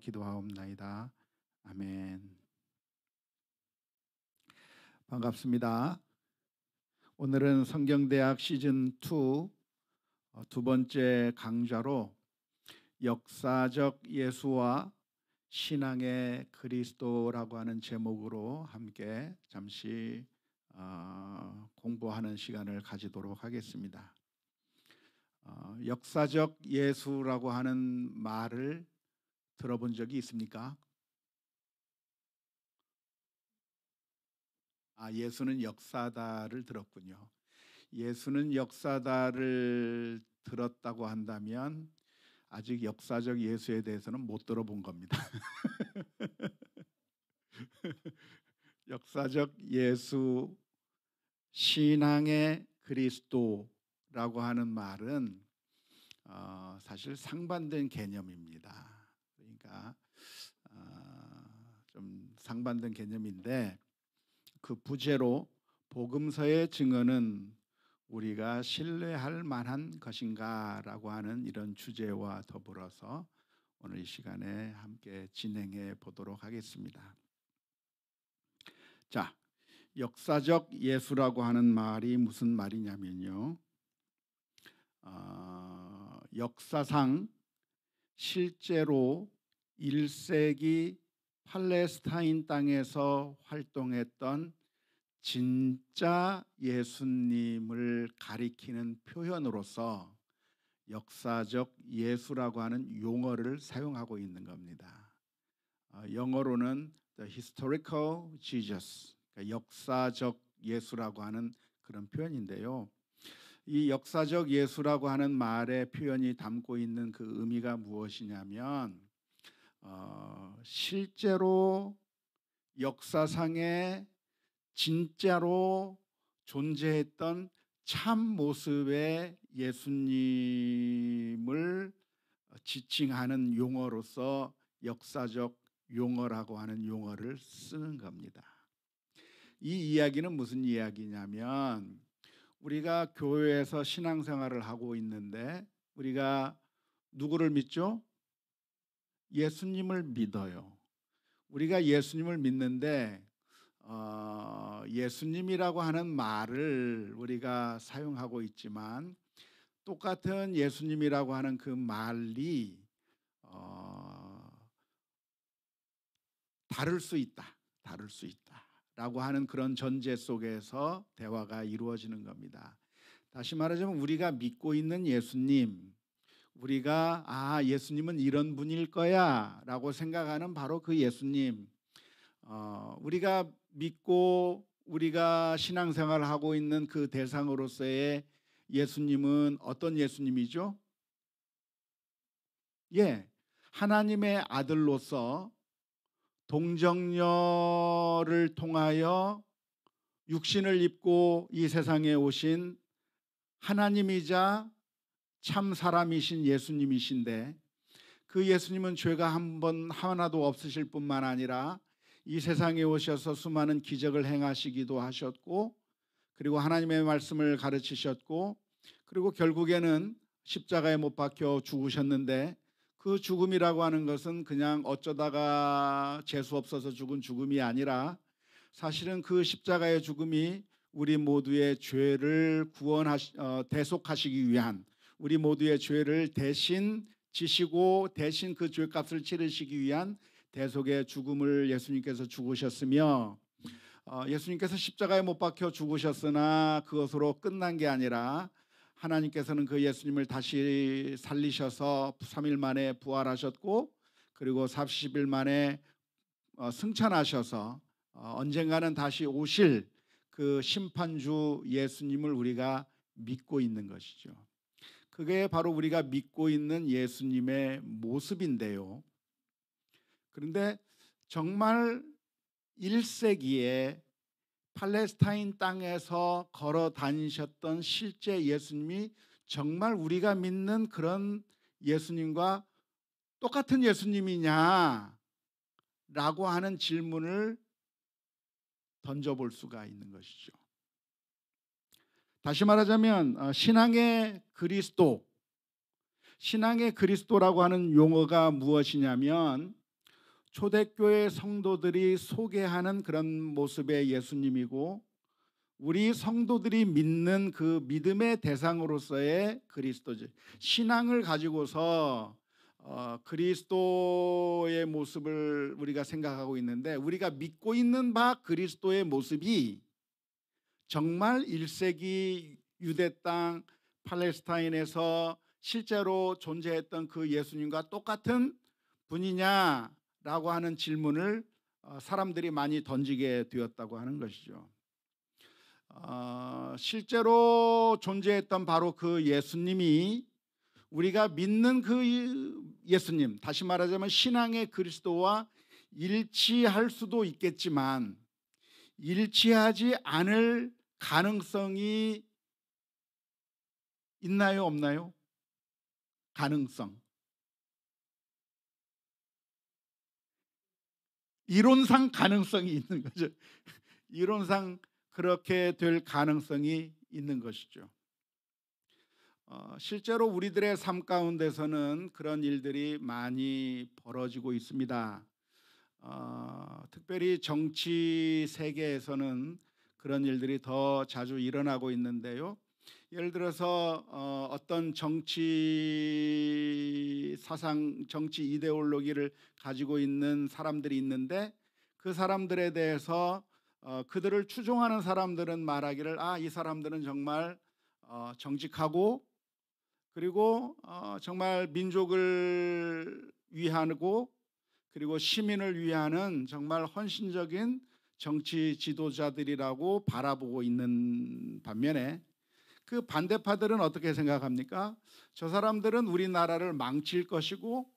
기도하옵나이다. 아멘. 반갑습니다. 오늘은 성경대학 시즌 2두 어, 번째 강좌로 역사적 예수와 신앙의 그리스도라고 하는 제목으로 함께 잠시 어, 공부하는 시간을 가지도록 하겠습니다. 어, 역사적 예수라고 하는 말을 들어본 적이 있습니까? 아, 예수는 역사다를 들었군요. 예수는 역사다를 들었다고 한다면 아직 역사적 예수에 대해서는 못 들어본 겁니다. 역사적 예수 신앙의 그리스도라고 하는 말은 어, 사실 상반된 개념입니다. 그러니까 아, 좀 상반된 개념인데 그 부제로 복음서의 증언은 우리가 신뢰할 만한 것인가라고 하는 이런 주제와 더불어서 오늘 이 시간에 함께 진행해 보도록 하겠습니다. 자, 역사적 예수라고 하는 말이 무슨 말이냐면요. 어, 역사상 실제로 1세기 팔레스타인 땅에서 활동했던 진짜 예수님을 가리키는 표현으로서 역사적 예수라고 하는 용어를 사용하고 있는 겁니다. 어, 영어로는 The historical Jesus, 그러니까 역사적 예수라고 하는 그런 표현인데요. 이 역사적 예수라고 하는 말의 표현이 담고 있는 그 의미가 무엇이냐면 어, 실제로 역사상에 진짜로 존재했던 참 모습의 예수님을 지칭하는 용어로서 역사적 용어라고 하는 용어를 쓰는 겁니다. 이 이야기는 무슨 이야기냐면 우리가 교회에서 신앙생활을 하고 있는데 우리가 누구를 믿죠? 예수님을 믿어요. 우리가 예수님을 믿는데 어, 예수님이라고 하는 말을 우리가 사용하고 있지만 똑같은 예수님이라고 하는 그 말이 어, 다를 수 있다, 다를 수 있다라고 하는 그런 전제 속에서 대화가 이루어지는 겁니다. 다시 말하자면 우리가 믿고 있는 예수님, 우리가 아 예수님은 이런 분일 거야라고 생각하는 바로 그 예수님. 어, 우리가 믿고 우리가 신앙생활을 하고 있는 그 대상으로서의 예수님은 어떤 예수님이죠? 예, 하나님의 아들로서 동정녀를 통하여 육신을 입고 이 세상에 오신 하나님이자 참 사람이신 예수님이신데 그 예수님은 죄가 한 번 하나도 없으실 뿐만 아니라 이 세상에 오셔서 수많은 기적을 행하시기도 하셨고 그리고 하나님의 말씀을 가르치셨고 그리고 결국에는 십자가에 못 박혀 죽으셨는데 그 죽음이라고 하는 것은 그냥 어쩌다가 재수 없어서 죽은 죽음이 아니라 사실은 그 십자가의 죽음이 우리 모두의 죄를 구원하시 어, 대속하시기 위한 우리 모두의 죄를 대신 지시고 대신 그 죄값을 치르시기 위한 대속의 죽음을 예수님께서 죽으셨으며 어, 예수님께서 십자가에 못 박혀 죽으셨으나 그것으로 끝난 게 아니라 하나님께서는 그 예수님을 다시 살리셔서 3일 만에 부활하셨고 그리고 40일 만에 어, 승천하셔서 어, 언젠가는 다시 오실 그 심판주 예수님을 우리가 믿고 있는 것이죠. 그게 바로 우리가 믿고 있는 예수님의 모습인데요. 그런데 정말 1세기에 팔레스타인 땅에서 걸어 다니셨던 실제 예수님이 정말 우리가 믿는 그런 예수님과 똑같은 예수님이냐? 라고 하는 질문을 던져볼 수가 있는 것이죠. 다시 말하자면 어, 신앙의 그리스도 신앙의 그리스도라고 하는 용어가 무엇이냐면 초대교회 성도들이 소개하는 그런 모습의 예수님이고 우리 성도들이 믿는 그 믿음의 대상으로서의 그리스도지 신앙을 가지고서 어, 그리스도의 모습을 우리가 생각하고 있는데 우리가 믿고 있는 바 그리스도의 모습이 정말 1세기 유대 땅 팔레스타인에서 실제로 존재했던 그 예수님과 똑같은 분이냐라고 하는 질문을 어, 사람들이 많이 던지게 되었다고 하는 것이죠. 어, 실제로 존재했던 바로 그 예수님이 우리가 믿는 그 예수님, 다시 말하자면 신앙의 그리스도와 일치할 수도 있겠지만 일치하지 않을 가능성이 있나요, 없나요? 가능성. 이론상 가능성이 있는 거죠. 이론상 그렇게 될 가능성이 있는 것이죠. 어, 실제로 우리들의 삶 가운데서는 그런 일들이 많이 벌어지고 있습니다. 어, 특별히 정치 세계에서는 그런 일들이 더 자주 일어나고 있는데요. 예를 들어서 어, 떤 정치 사상, 정치 이데올로기를 가지고 있는 사람들이 있는데 그 사람들에 대해서 어, 그들을 추종하는 사람들은 말하기를 아이 사람들은 정말 어, 정직하고 그리고 어, 정말 민족을 위하고 그리고 시민을 위하는 정말 헌신적인 정치 지도자들이라고 바라보고 있는 반면에 그 반대파들은 어떻게 생각합니까? 저 사람들은 우리나라를 망칠 것이고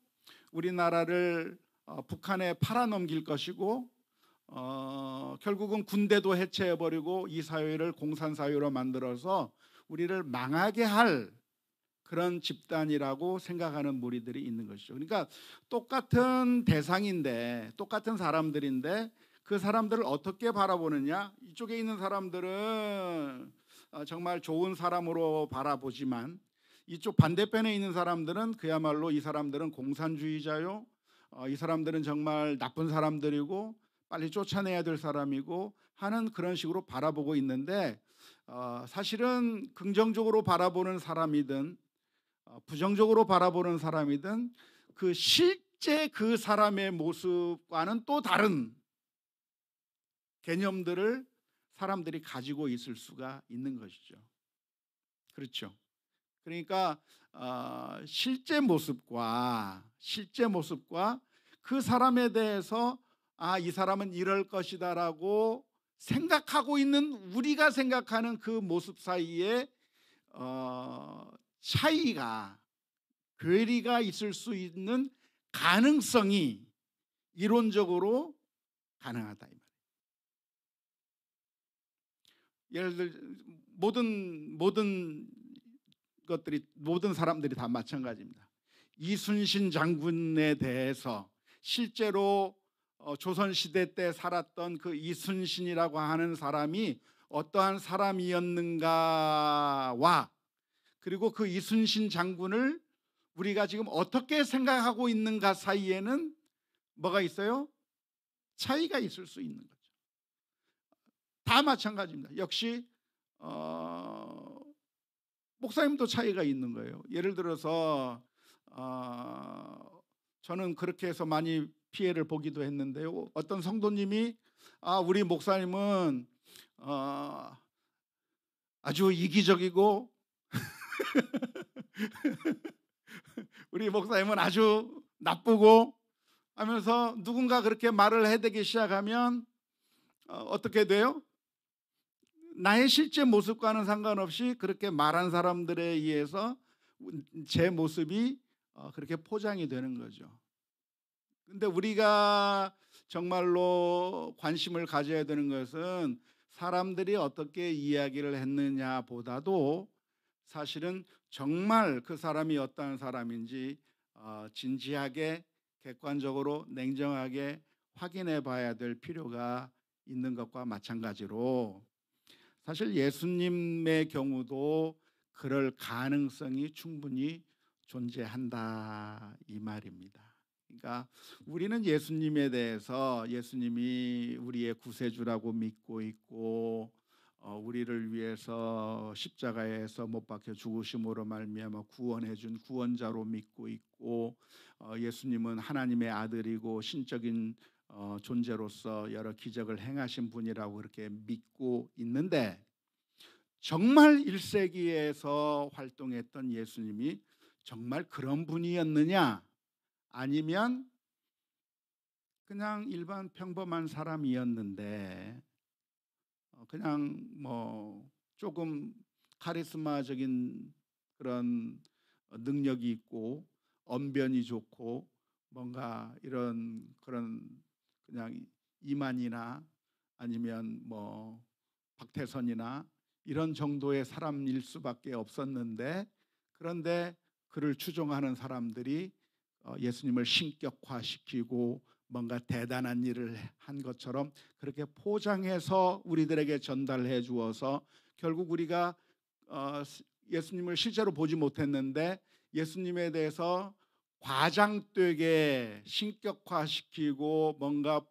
우리나라를 어, 북한에 팔아넘길 것이고 어, 결국은 군대도 해체해버리고 이 사회를 공산사회로 만들어서 우리를 망하게 할 그런 집단이라고 생각하는 무리들이 있는 것이죠. 그러니까 똑같은 대상인데 똑같은 사람들인데 그 사람들을 어떻게 바라보느냐? 이쪽에 있는 사람들은 어, 정말 좋은 사람으로 바라보지만 이쪽 반대편에 있는 사람들은 그야말로 이 사람들은 공산주의자요. 어, 이 사람들은 정말 나쁜 사람들이고 빨리 쫓아내야 될 사람이고 하는 그런 식으로 바라보고 있는데 어, 사실은 긍정적으로 바라보는 사람이든 부정적으로 바라보는 사람이든 그 실제 그 사람의 모습과는 또 다른 개념들을 사람들이 가지고 있을 수가 있는 것이죠. 그렇죠. 그러니까 어, 실제 모습과 실제 모습과 그 사람에 대해서 아 이 사람은 이럴 것이다라고 생각하고 있는 우리가 생각하는 그 모습 사이에 어, 차이가 괴리가 있을 수 있는 가능성이 이론적으로 가능하다. 예를 들 모든 모든 것들이 모든 사람들이 다 마찬가지입니다. 이순신 장군에 대해서 실제로 어, 조선 시대 때 살았던 그 이순신이라고 하는 사람이 어떠한 사람이었는가와 그리고 그 이순신 장군을 우리가 지금 어떻게 생각하고 있는가 사이에는 뭐가 있어요? 차이가 있을 수 있는 거예요. 다 마찬가지입니다. 역시 어, 목사님도 차이가 있는 거예요. 예를 들어서 어, 저는 그렇게 해서 많이 피해를 보기도 했는데요. 어떤 성도님이 아 우리 목사님은 어, 아주 이기적이고 우리 목사님은 아주 나쁘고 하면서 누군가 그렇게 말을 해대기 시작하면 어, 어떻게 돼요? 나의 실제 모습과는 상관없이 그렇게 말한 사람들에 의해서 제 모습이 어, 그렇게 포장이 되는 거죠. 근데 우리가 정말로 관심을 가져야 되는 것은 사람들이 어떻게 이야기를 했느냐보다도 사실은 정말 그 사람이 어떤 사람인지 어, 진지하게 객관적으로 냉정하게 확인해 봐야 될 필요가 있는 것과 마찬가지로 사실 예수님의 경우도 그럴 가능성이 충분히 존재한다 이 말입니다. 그러니까 우리는 예수님에 대해서 예수님이 우리의 구세주라고 믿고 있고 어, 우리를 위해서 십자가에서 못 박혀 죽으심으로 말미암아 구원해 준 구원자로 믿고 있고 어, 예수님은 하나님의 아들이고 신적인 어, 존재로서 여러 기적을 행하신 분이라고 그렇게 믿고 있는데 정말 1세기에서 활동했던 예수님이 정말 그런 분이었느냐 아니면 그냥 일반 평범한 사람이었는데 어, 그냥 뭐 조금 카리스마적인 그런 능력이 있고 언변이 좋고 뭔가 이런 그런 그냥 이만이나 아니면 뭐 박태선이나 이런 정도의 사람일 수밖에 없었는데 그런데 그를 추종하는 사람들이 어, 예수님을 신격화시키고 뭔가 대단한 일을 한 것처럼 그렇게 포장해서 우리들에게 전달해 주어서 결국 우리가 어, 예수님을 실제로 보지 못했는데 예수님에 대해서 과장되게 신격화시키고 뭔가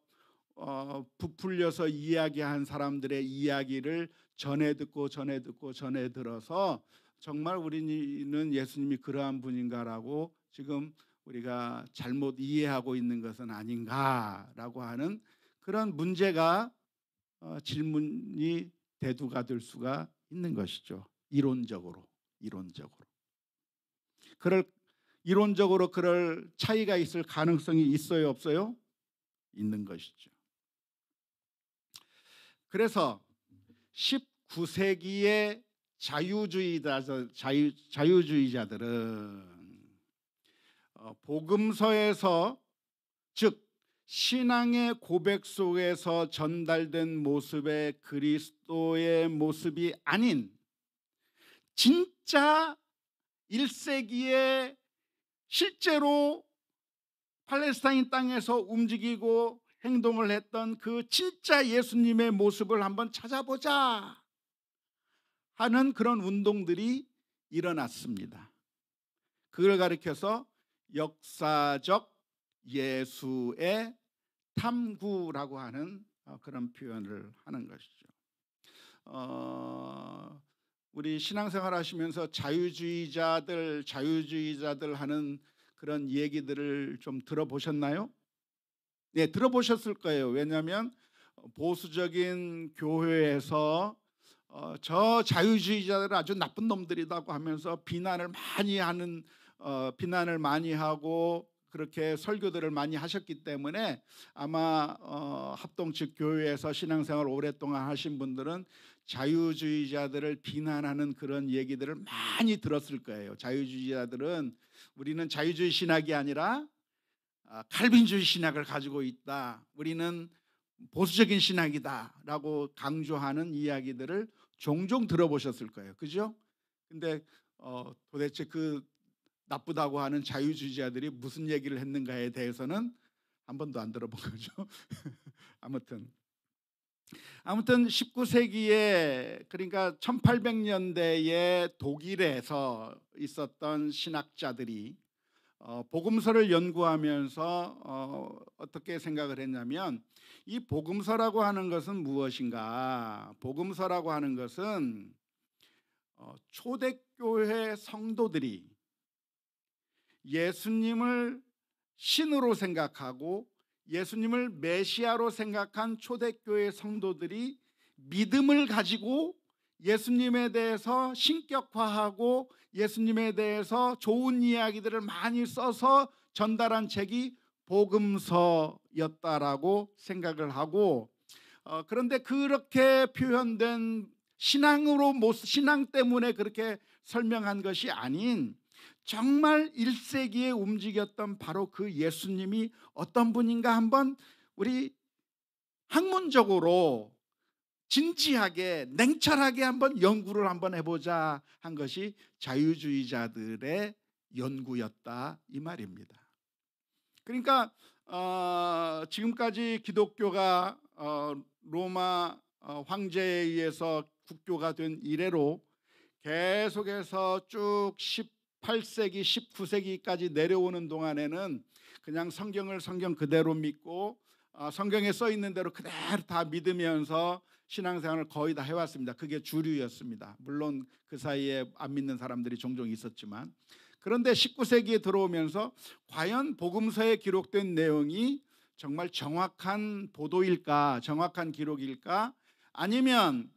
어, 부풀려서 이야기한 사람들의 이야기를 전해 듣고 전해 듣고 전해 들어서 정말 우리는 예수님이 그러한 분인가라고 지금 우리가 잘못 이해하고 있는 것은 아닌가라고 하는 그런 문제가 어, 질문이 대두가 될 수가 있는 것이죠. 이론적으로, 이론적으로. 그럴 이론적으로 그럴 차이가 있을 가능성이 있어요, 없어요? 있는 것이죠. 그래서 19세기의 자유주의자, 자유, 자유주의자들은 어, 복음서에서 즉 신앙의 고백 속에서 전달된 모습의 그리스도의 모습이 아닌 진짜 1세기의 실제로 팔레스타인 땅에서 움직이고 행동을 했던 그 진짜 예수님의 모습을 한번 찾아보자 하는 그런 운동들이 일어났습니다. 그걸 가리켜서 역사적 예수의 탐구라고 하는 어, 그런 표현을 하는 것이죠. 어, 우리 신앙생활 하시면서 자유주의자들 자유주의자들 하는 그런 얘기들을 좀 들어보셨나요? 네, 들어보셨을 거예요. 왜냐하면 보수적인 교회에서 어, 저 자유주의자들은 아주 나쁜 놈들이라고 하면서 비난을 많이 하는 어, 비난을 많이 하고 그렇게 설교들을 많이 하셨기 때문에 아마 어, 합동측 교회에서 신앙생활 오랫동안 하신 분들은 자유주의자들을 비난하는 그런 얘기들을 많이 들었을 거예요. 자유주의자들은 우리는 자유주의 신학이 아니라 아, 칼빈주의 신학을 가지고 있다. 우리는 보수적인 신학이다라고 강조하는 이야기들을 종종 들어보셨을 거예요. 그죠? 근데 어, 도대체 그 나쁘다고 하는 자유주의자들이 무슨 얘기를 했는가에 대해서는 한 번도 안 들어본 거죠. 아무튼 아무튼 19세기에 그러니까 1800년대에 독일에서 있었던 신학자들이 어, 복음서를 연구하면서 어, 어떻게 생각을 했냐면 이 복음서라고 하는 것은 무엇인가? 복음서라고 하는 것은 어, 초대교회 성도들이 예수님을 신으로 생각하고 예수님을 메시아로 생각한 초대교회 성도들이 믿음을 가지고 예수님에 대해서 신격화하고 예수님에 대해서 좋은 이야기들을 많이 써서 전달한 책이 복음서였다라고 생각을 하고 어, 그런데 그렇게 표현된 신앙으로 신앙 때문에 그렇게 설명한 것이 아닌 정말 1세기에 움직였던 바로 그 예수님이 어떤 분인가 한번 우리 학문적으로 진지하게 냉철하게 한번 연구를 한번 해보자 한 것이 자유주의자들의 연구였다 이 말입니다. 그러니까 어, 지금까지 기독교가 어, 로마 어, 황제에 의해서 국교가 된 이래로 계속해서 쭉 8세기, 19세기까지 내려오는 동안에는 그냥 성경을 성경 그대로 믿고 어, 성경에 써 있는 대로 그대로 다 믿으면서 신앙생활을 거의 다 해왔습니다. 그게 주류였습니다. 물론 그 사이에 안 믿는 사람들이 종종 있었지만 그런데 19세기에 들어오면서 과연 복음서에 기록된 내용이 정말 정확한 보도일까, 정확한 기록일까, 아니면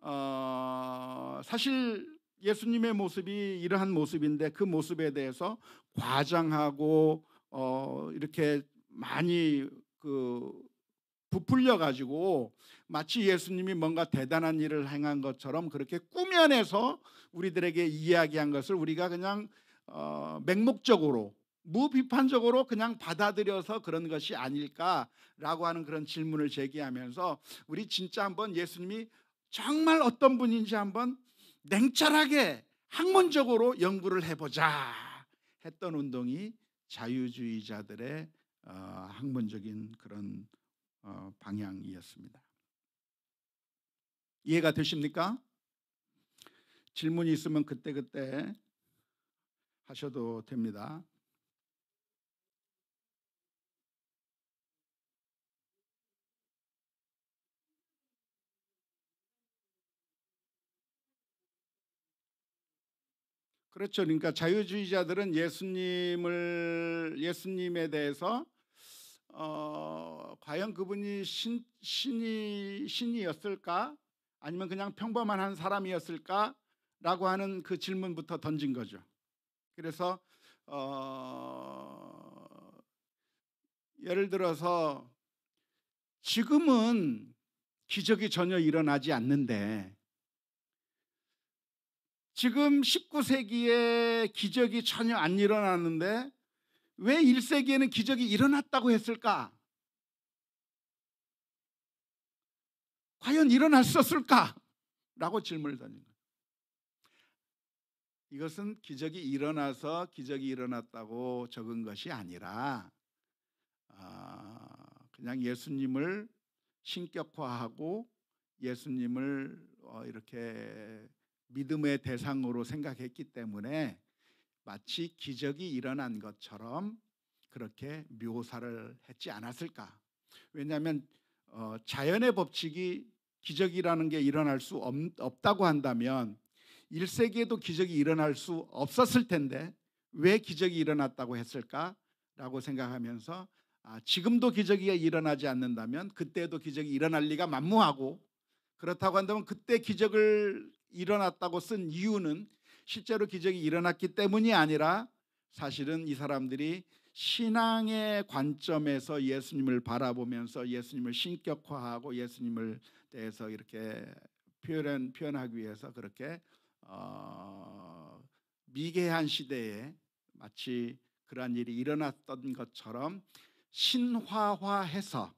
어, 사실 예수님의 모습이 이러한 모습인데 그 모습에 대해서 과장하고 어, 이렇게 많이 그 부풀려 가지고 마치 예수님이 뭔가 대단한 일을 행한 것처럼 그렇게 꾸며내서 우리들에게 이야기한 것을 우리가 그냥 어, 맹목적으로 무비판적으로 그냥 받아들여서 그런 것이 아닐까라고 하는 그런 질문을 제기하면서 우리 진짜 한번 예수님이 정말 어떤 분인지 한번 냉철하게 학문적으로 연구를 해보자 했던 운동이 자유주의자들의 어, 학문적인 그런 어, 방향이었습니다. 이해가 되십니까? 질문이 있으면 그때그때 그때 하셔도 됩니다. 그렇죠. 그러니까 자유주의자들은 예수님을 예수님에 대해서 어, 과연 그분이 신, 신이 신이었을까 아니면 그냥 평범한 한 사람이었을까라고 하는 그 질문부터 던진 거죠. 그래서 어, 예를 들어서 지금은 기적이 전혀 일어나지 않는데 지금 19세기에 기적이 전혀 안일어났는데왜 1세기에는 기적이 일어났다고 했을까? 과연 일어났었을까? 라고 질문을 던진 거예요. 이것은 기적이 일어나서 기적이 일어났다고 적은 것이 아니라 아, 그냥 예수님을 신격화하고 예수님을 어, 이렇게 믿음의 대상으로 생각했기 때문에 마치 기적이 일어난 것처럼 그렇게 묘사를 했지 않았을까? 왜냐하면 어, 자연의 법칙이 기적이라는 게 일어날 수 없, 없다고 한다면 1세기에도 기적이 일어날 수 없었을 텐데 왜 기적이 일어났다고 했을까라고 생각하면서 아, 지금도 기적이 일어나지 않는다면 그때도 기적이 일어날 리가 만무하고 그렇다고 한다면 그때 기적을 일어났다고 쓴 이유는 실제로 기적이 일어났기 때문이 아니라 사실은 이 사람들이 신앙의 관점에서 예수님을 바라보면서 예수님을 신격화하고 예수님을 대해서 이렇게 표현 표현하기 위해서 그렇게 어, 미개한 시대에 마치 그러한 일이 일어났던 것처럼 신화화해서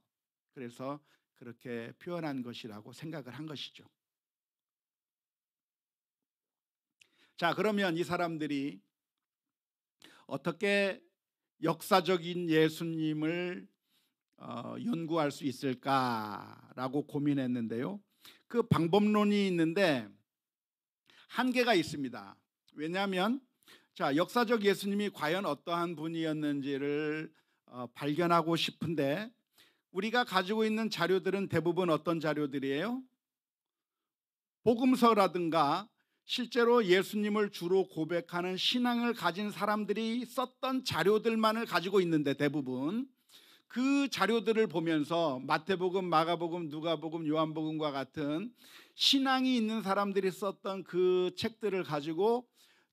그래서 그렇게 표현한 것이라고 생각을 한 것이죠. 자, 그러면 이 사람들이 어떻게 역사적인 예수님을 어, 연구할 수 있을까라고 고민했는데요. 그 방법론이 있는데 한계가 있습니다. 왜냐하면 자 역사적 예수님이 과연 어떠한 분이었는지를 어, 발견하고 싶은데 우리가 가지고 있는 자료들은 대부분 어떤 자료들이에요? 복음서라든가 실제로 예수님을 주로 고백하는 신앙을 가진 사람들이 썼던 자료들만을 가지고 있는데 대부분 그 자료들을 보면서 마태복음, 마가복음, 누가복음, 요한복음과 같은 신앙이 있는 사람들이 썼던 그 책들을 가지고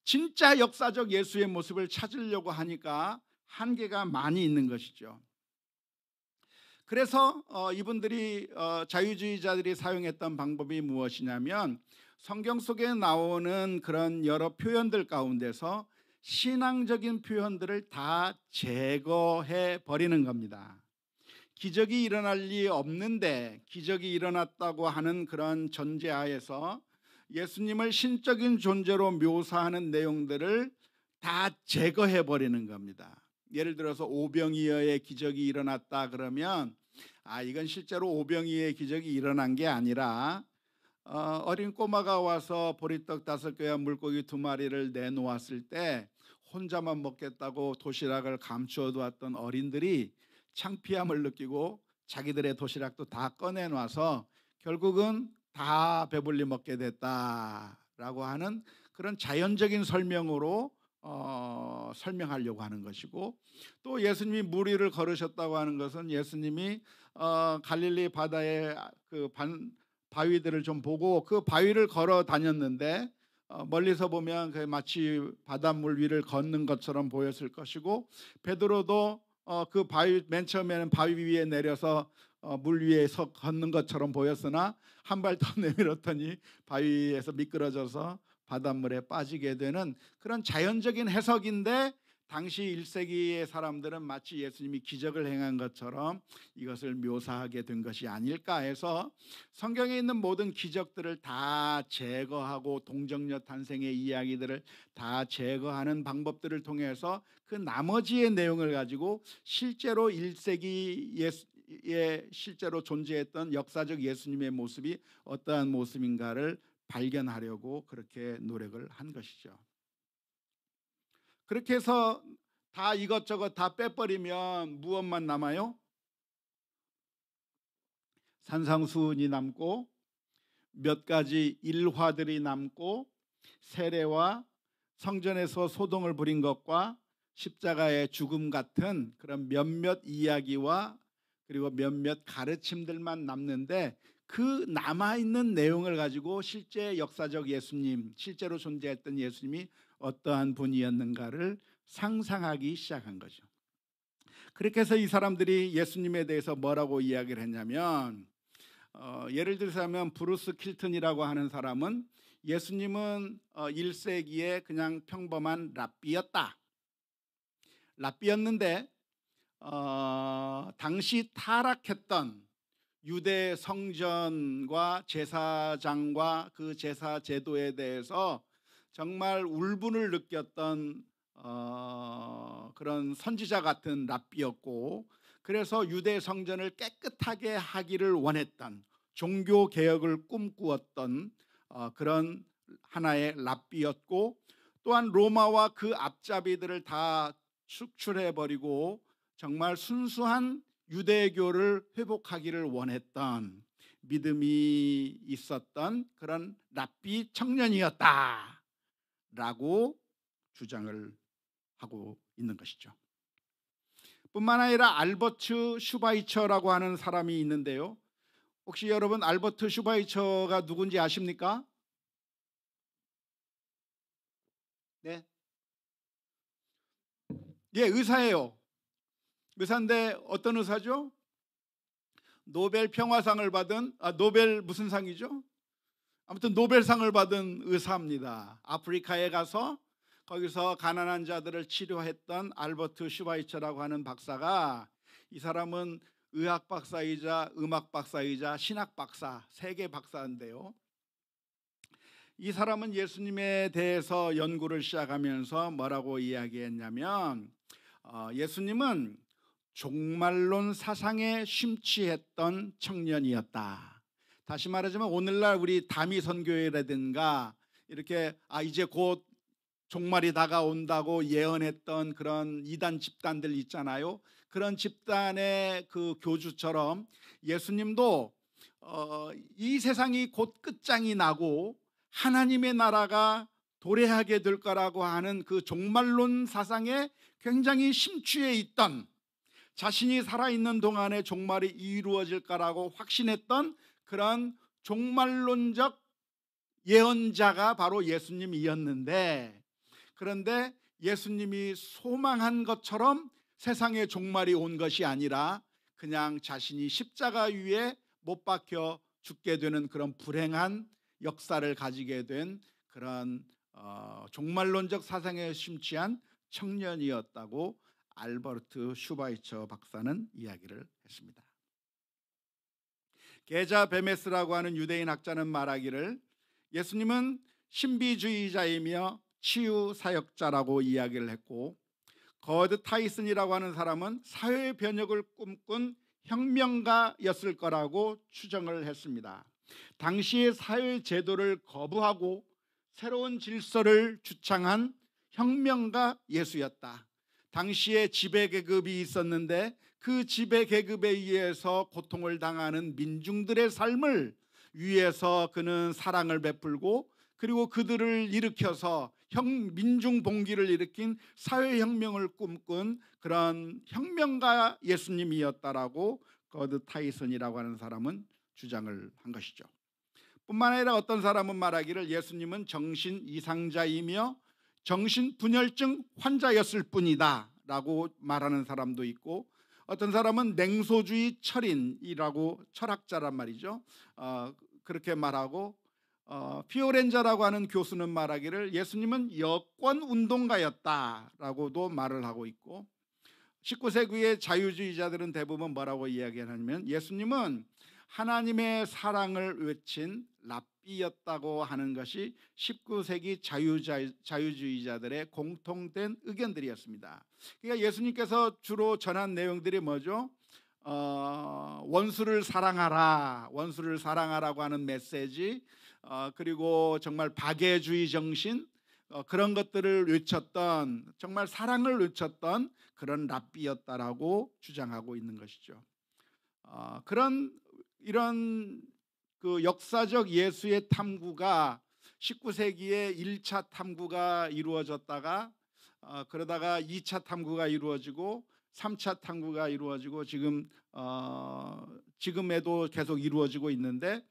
진짜 역사적 예수의 모습을 찾으려고 하니까 한계가 많이 있는 것이죠. 그래서 어, 이분들이 어, 자유주의자들이 사용했던 방법이 무엇이냐면 성경 속에 나오는 그런 여러 표현들 가운데서 신앙적인 표현들을 다 제거해 버리는 겁니다. 기적이 일어날 리 없는데 기적이 일어났다고 하는 그런 전제하에서 예수님을 신적인 존재로 묘사하는 내용들을 다 제거해 버리는 겁니다. 예를 들어서 오병이어의 기적이 일어났다 그러면 아 이건 실제로 오병이어의 기적이 일어난 게 아니라 어, 린 꼬마가 와서 보리떡 다섯 개와 물고기 두 마리를 내놓았을 때 혼자만 먹겠다고 도시락을 감추어 두었던 어린들이 창피함을 느끼고 자기들의 도시락도 다 꺼내놔서 결국은 다 배불리 먹게 됐다라고 하는 그런 자연적인 설명으로 어, 설명하려고 하는 것이고 또 예수님이 물 위를 걸으셨다고 하는 것은 예수님이 어, 갈릴리 바다에 그 반, 바위들을 좀 보고 그 바위를 걸어 다녔는데 어, 멀리서 보면 그 마치 바닷물 위를 걷는 것처럼 보였을 것이고 베드로도 어, 그 바위 맨 처음에는 바위 위에 내려서 어, 물 위에 서 걷는 것처럼 보였으나 한 발 더 내밀었더니 바위에서 미끄러져서 바닷물에 빠지게 되는 그런 자연적인 해석인데 당시 1세기의 사람들은 마치 예수님이 기적을 행한 것처럼 이것을 묘사하게 된 것이 아닐까 해서 성경에 있는 모든 기적들을 다 제거하고 동정녀 탄생의 이야기들을 다 제거하는 방법들을 통해서 그 나머지의 내용을 가지고 실제로 1세기 예수, 예, 실제로 존재했던 역사적 예수님의 모습이 어떠한 모습인가를 발견하려고 그렇게 노력을 한 것이죠. 그렇게 해서 다 이것저것 다 빼버리면 무엇만 남아요? 산상수훈이 남고 몇 가지 일화들이 남고 세례와 성전에서 소동을 부린 것과 십자가의 죽음 같은 그런 몇몇 이야기와 그리고 몇몇 가르침들만 남는데 그 남아 있는 내용을 가지고 실제 역사적 예수님, 실제로 존재했던 예수님이 어떠한 분이었는가를 상상하기 시작한 거죠. 그렇게 해서 이 사람들이 예수님에 대해서 뭐라고 이야기를 했냐면 어, 예를 들자면 브루스 킬튼이라고 하는 사람은 예수님은 어, 1세기에 그냥 평범한 랍비였다. 랍비였는데 어, 당시 타락했던 유대 성전과 제사장과 그 제사 제도에 대해서 정말 울분을 느꼈던 어, 그런 선지자 같은 랍비였고 그래서 유대 성전을 깨끗하게 하기를 원했던 종교 개혁을 꿈꾸었던 어, 그런 하나의 랍비였고 또한 로마와 그 앞잡이들을 다 축출해 버리고 정말 순수한 유대교를 회복하기를 원했던 믿음이 있었던 그런 랍비 청년이었다. 라고 주장을 하고 있는 것이죠. 뿐만 아니라 알버트 슈바이처라고 하는 사람이 있는데요. 혹시 여러분 알버트 슈바이처가 누군지 아십니까? 네. 예, 의사예요. 의사인데 어떤 의사죠? 노벨 평화상을 받은 아 노벨 무슨 상이죠? 아무튼 노벨상을 받은 의사입니다. 아프리카에 가서 거기서 가난한 자들을 치료했던 알버트 슈바이처라고 하는 박사가 이 사람은 의학 박사이자 음악 박사이자 신학 박사 세계 박사인데요. 이 사람은 예수님에 대해서 연구를 시작하면서 뭐라고 이야기했냐면 어, 예수님은 종말론 사상에 심취했던 청년이었다. 다시 말하자면 오늘날 우리 담이 선교회라든가 이렇게 아 이제 곧 종말이 다가온다고 예언했던 그런 이단 집단들 있잖아요. 그런 집단의 그 교주처럼 예수님도 어, 이 세상이 곧 끝장이 나고 하나님의 나라가 도래하게 될 거라고 하는 그 종말론 사상에 굉장히 심취해 있던 자신이 살아있는 동안에 종말이 이루어질 거라고 확신했던 그런 종말론적 예언자가 바로 예수님이었는데 그런데 예수님이 소망한 것처럼 세상의 종말이 온 것이 아니라 그냥 자신이 십자가 위에 못 박혀 죽게 되는 그런 불행한 역사를 가지게 된 그런 어, 종말론적 사상에 심취한 청년이었다고 알버트 슈바이처 박사는 이야기를 했습니다. 게자 베메스라고 하는 유대인 학자는 말하기를 예수님은 신비주의자이며 치유 사역자라고 이야기를 했고 거드 타이슨이라고 하는 사람은 사회 변혁을 꿈꾼 혁명가였을 거라고 추정을 했습니다. 당시의 사회 제도를 거부하고 새로운 질서를 주창한 혁명가 예수였다. 당시에 지배 계급이 있었는데 그 지배 계급에 의해서 고통을 당하는 민중들의 삶을 위해서 그는 사랑을 베풀고 그리고 그들을 일으켜서 혁 민중 봉기를 일으킨 사회 혁명을 꿈꾼 그런 혁명가 예수님이었다라고 거드 타이슨이라고 하는 사람은 주장을 한 것이죠. 뿐만 아니라 어떤 사람은 말하기를 예수님은 정신 이상자이며 정신 분열증 환자였을 뿐이다라고 말하는 사람도 있고 어떤 사람은 냉소주의 철인이라고 철학자란 말이죠. 어, 그렇게 말하고 어, 피오렌자라고 하는 교수는 말하기를 예수님은 여권 운동가였다라고도 말을 하고 있고 19세기의 자유주의자들은 대부분 뭐라고 이야기하냐면 예수님은 하나님의 사랑을 외친 랍비였다고 하는 것이 19세기 자유주의자들의 공통된 의견들이었습니다. 그러니까 예수님께서 주로 전한 내용들이 뭐죠? 어, 원수를 사랑하라, 원수를 사랑하라고 하는 메시지, 어, 그리고 정말 박애주의 정신, 어, 그런 것들을 외쳤던, 정말 사랑을 외쳤던 그런 랍비였다라고 주장하고 있는 것이죠. 어, 그런 이런 그 역사적 예수의 탐구가 19세기에 1차 탐구가 이루어졌다가 어, 그러다가 2차 탐구가 이루어지고 3차 탐구가 이루어지고 지금 어, 지금에도 계속 이루어지고 있는데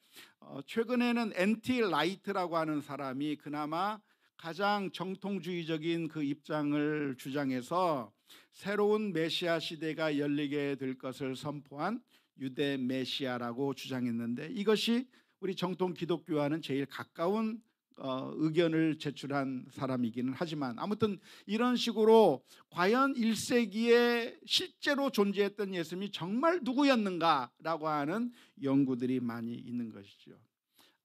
어, 최근에는 엔티 라이트라고 하는 사람이 그나마 가장 정통주의적인 그 입장을 주장해서 새로운 메시아 시대가 열리게 될 것을 선포한 유대 메시아라고 주장했는데 이것이 우리 정통 기독교와는 제일 가까운 어, 의견을 제출한 사람이기는 하지만 아무튼 이런 식으로 과연 1세기에 실제로 존재했던 예수님이 정말 누구였는가라고 하는 연구들이 많이 있는 것이죠.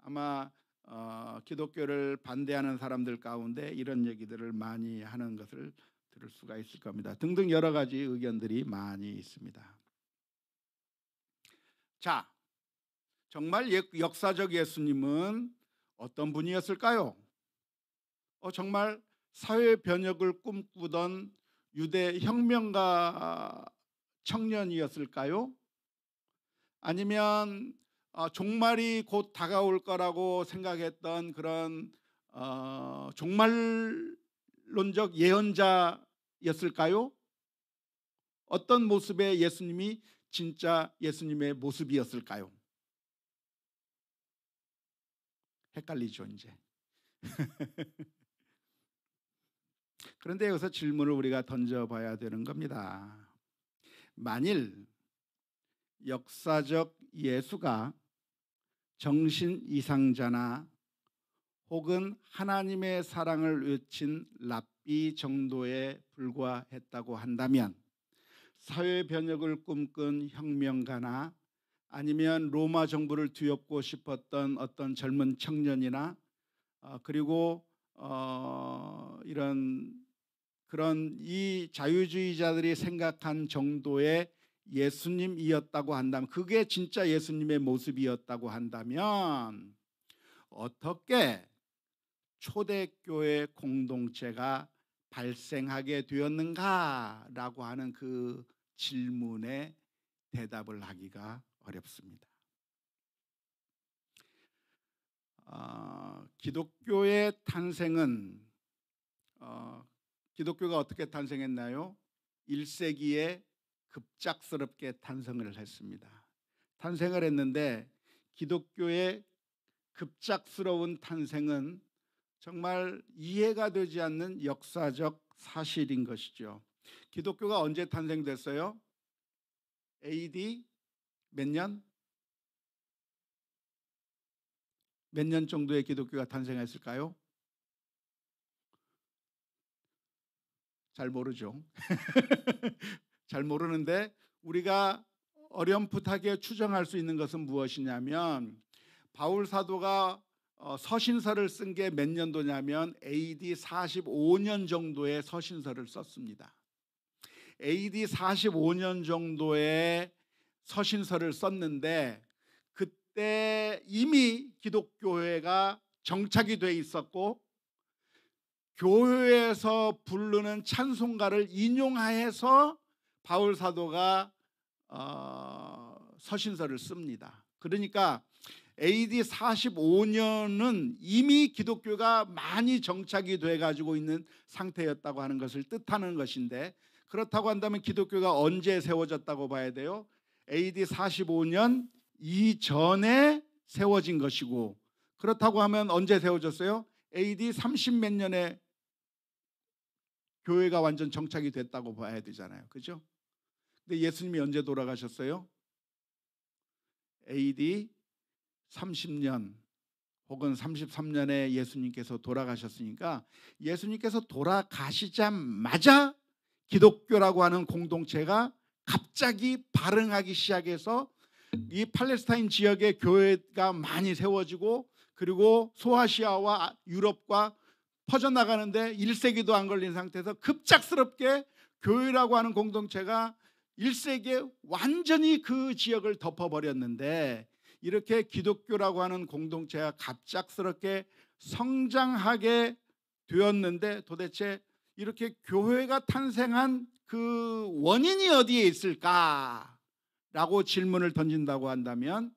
아마 어, 기독교를 반대하는 사람들 가운데 이런 얘기들을 많이 하는 것을 들을 수가 있을 겁니다. 등등 여러 가지 의견들이 많이 있습니다. 자, 정말 예, 역사적 예수님은 어떤 분이었을까요? 어, 정말 사회 변혁을 꿈꾸던 유대 혁명가 청년이었을까요? 아니면 어, 종말이 곧 다가올 거라고 생각했던 그런 어, 종말론적 예언자였을까요? 어떤 모습의 예수님이 진짜 예수님의 모습이었을까요? 헷갈리죠, 이제. 그런데 여기서 질문을 우리가 던져봐야 되는 겁니다. 만일 역사적 예수가 정신 이상자나 혹은 하나님의 사랑을 외친 랍비 정도에 불과했다고 한다면 사회 변혁을 꿈꾼 혁명가나 아니면 로마 정부를 뒤엎고 싶었던 어떤 젊은 청년이나 어, 그리고 어, 이런 그런 이 자유주의자들이 생각한 정도의 예수님이었다고 한다면 그게 진짜 예수님의 모습이었다고 한다면 어떻게 초대교회 공동체가 발생하게 되었는가라고 하는 그 질문에 대답을 하기가 어렵습니다. 어, 기독교의 탄생은 어, 기독교가 어떻게 탄생했나요? 1세기에 급작스럽게 탄생을 했습니다. 탄생을 했는데 기독교의 급작스러운 탄생은 정말 이해가 되지 않는 역사적 사실인 것이죠. 기독교가 언제 탄생됐어요? AD 몇 년? 몇 년 정도의 기독교가 탄생했을까요? 잘 모르죠. 잘 모르는데 우리가 어렴풋하게 추정할 수 있는 것은 무엇이냐면 바울 사도가 어, 서신서를 쓴 게 몇 년도냐면 AD 45년 정도의 서신서를 썼습니다. AD 45년 정도에 서신서를 썼는데 그때 이미 기독교회가 정착이 돼 있었고 교회에서 부르는 찬송가를 인용하여서 바울 사도가 어, 서신서를 씁니다. 그러니까 AD 45년은 이미 기독교가 많이 정착이 돼 가지고 있는 상태였다고 하는 것을 뜻하는 것인데 그렇다고 한다면 기독교가 언제 세워졌다고 봐야 돼요? AD 45년 이전에 세워진 것이고 그렇다고 하면 언제 세워졌어요? AD 30 몇 년에 교회가 완전 정착이 됐다고 봐야 되잖아요. 그죠? 근데 예수님이 언제 돌아가셨어요? AD 30년 혹은 33년에 예수님께서 돌아가셨으니까 예수님께서 돌아가시자마자 기독교라고 하는 공동체가 갑자기 발흥하기 시작해서 이 팔레스타인 지역의 교회가 많이 세워지고 그리고 소아시아와 유럽과 퍼져나가는데 1세기도 안 걸린 상태에서 급작스럽게 교회라고 하는 공동체가 1세기에 완전히 그 지역을 덮어버렸는데 이렇게 기독교라고 하는 공동체가 갑작스럽게 성장하게 되었는데 도대체 이렇게 교회가 탄생한 그 원인이 어디에 있을까라고 질문을 던진다고 한다면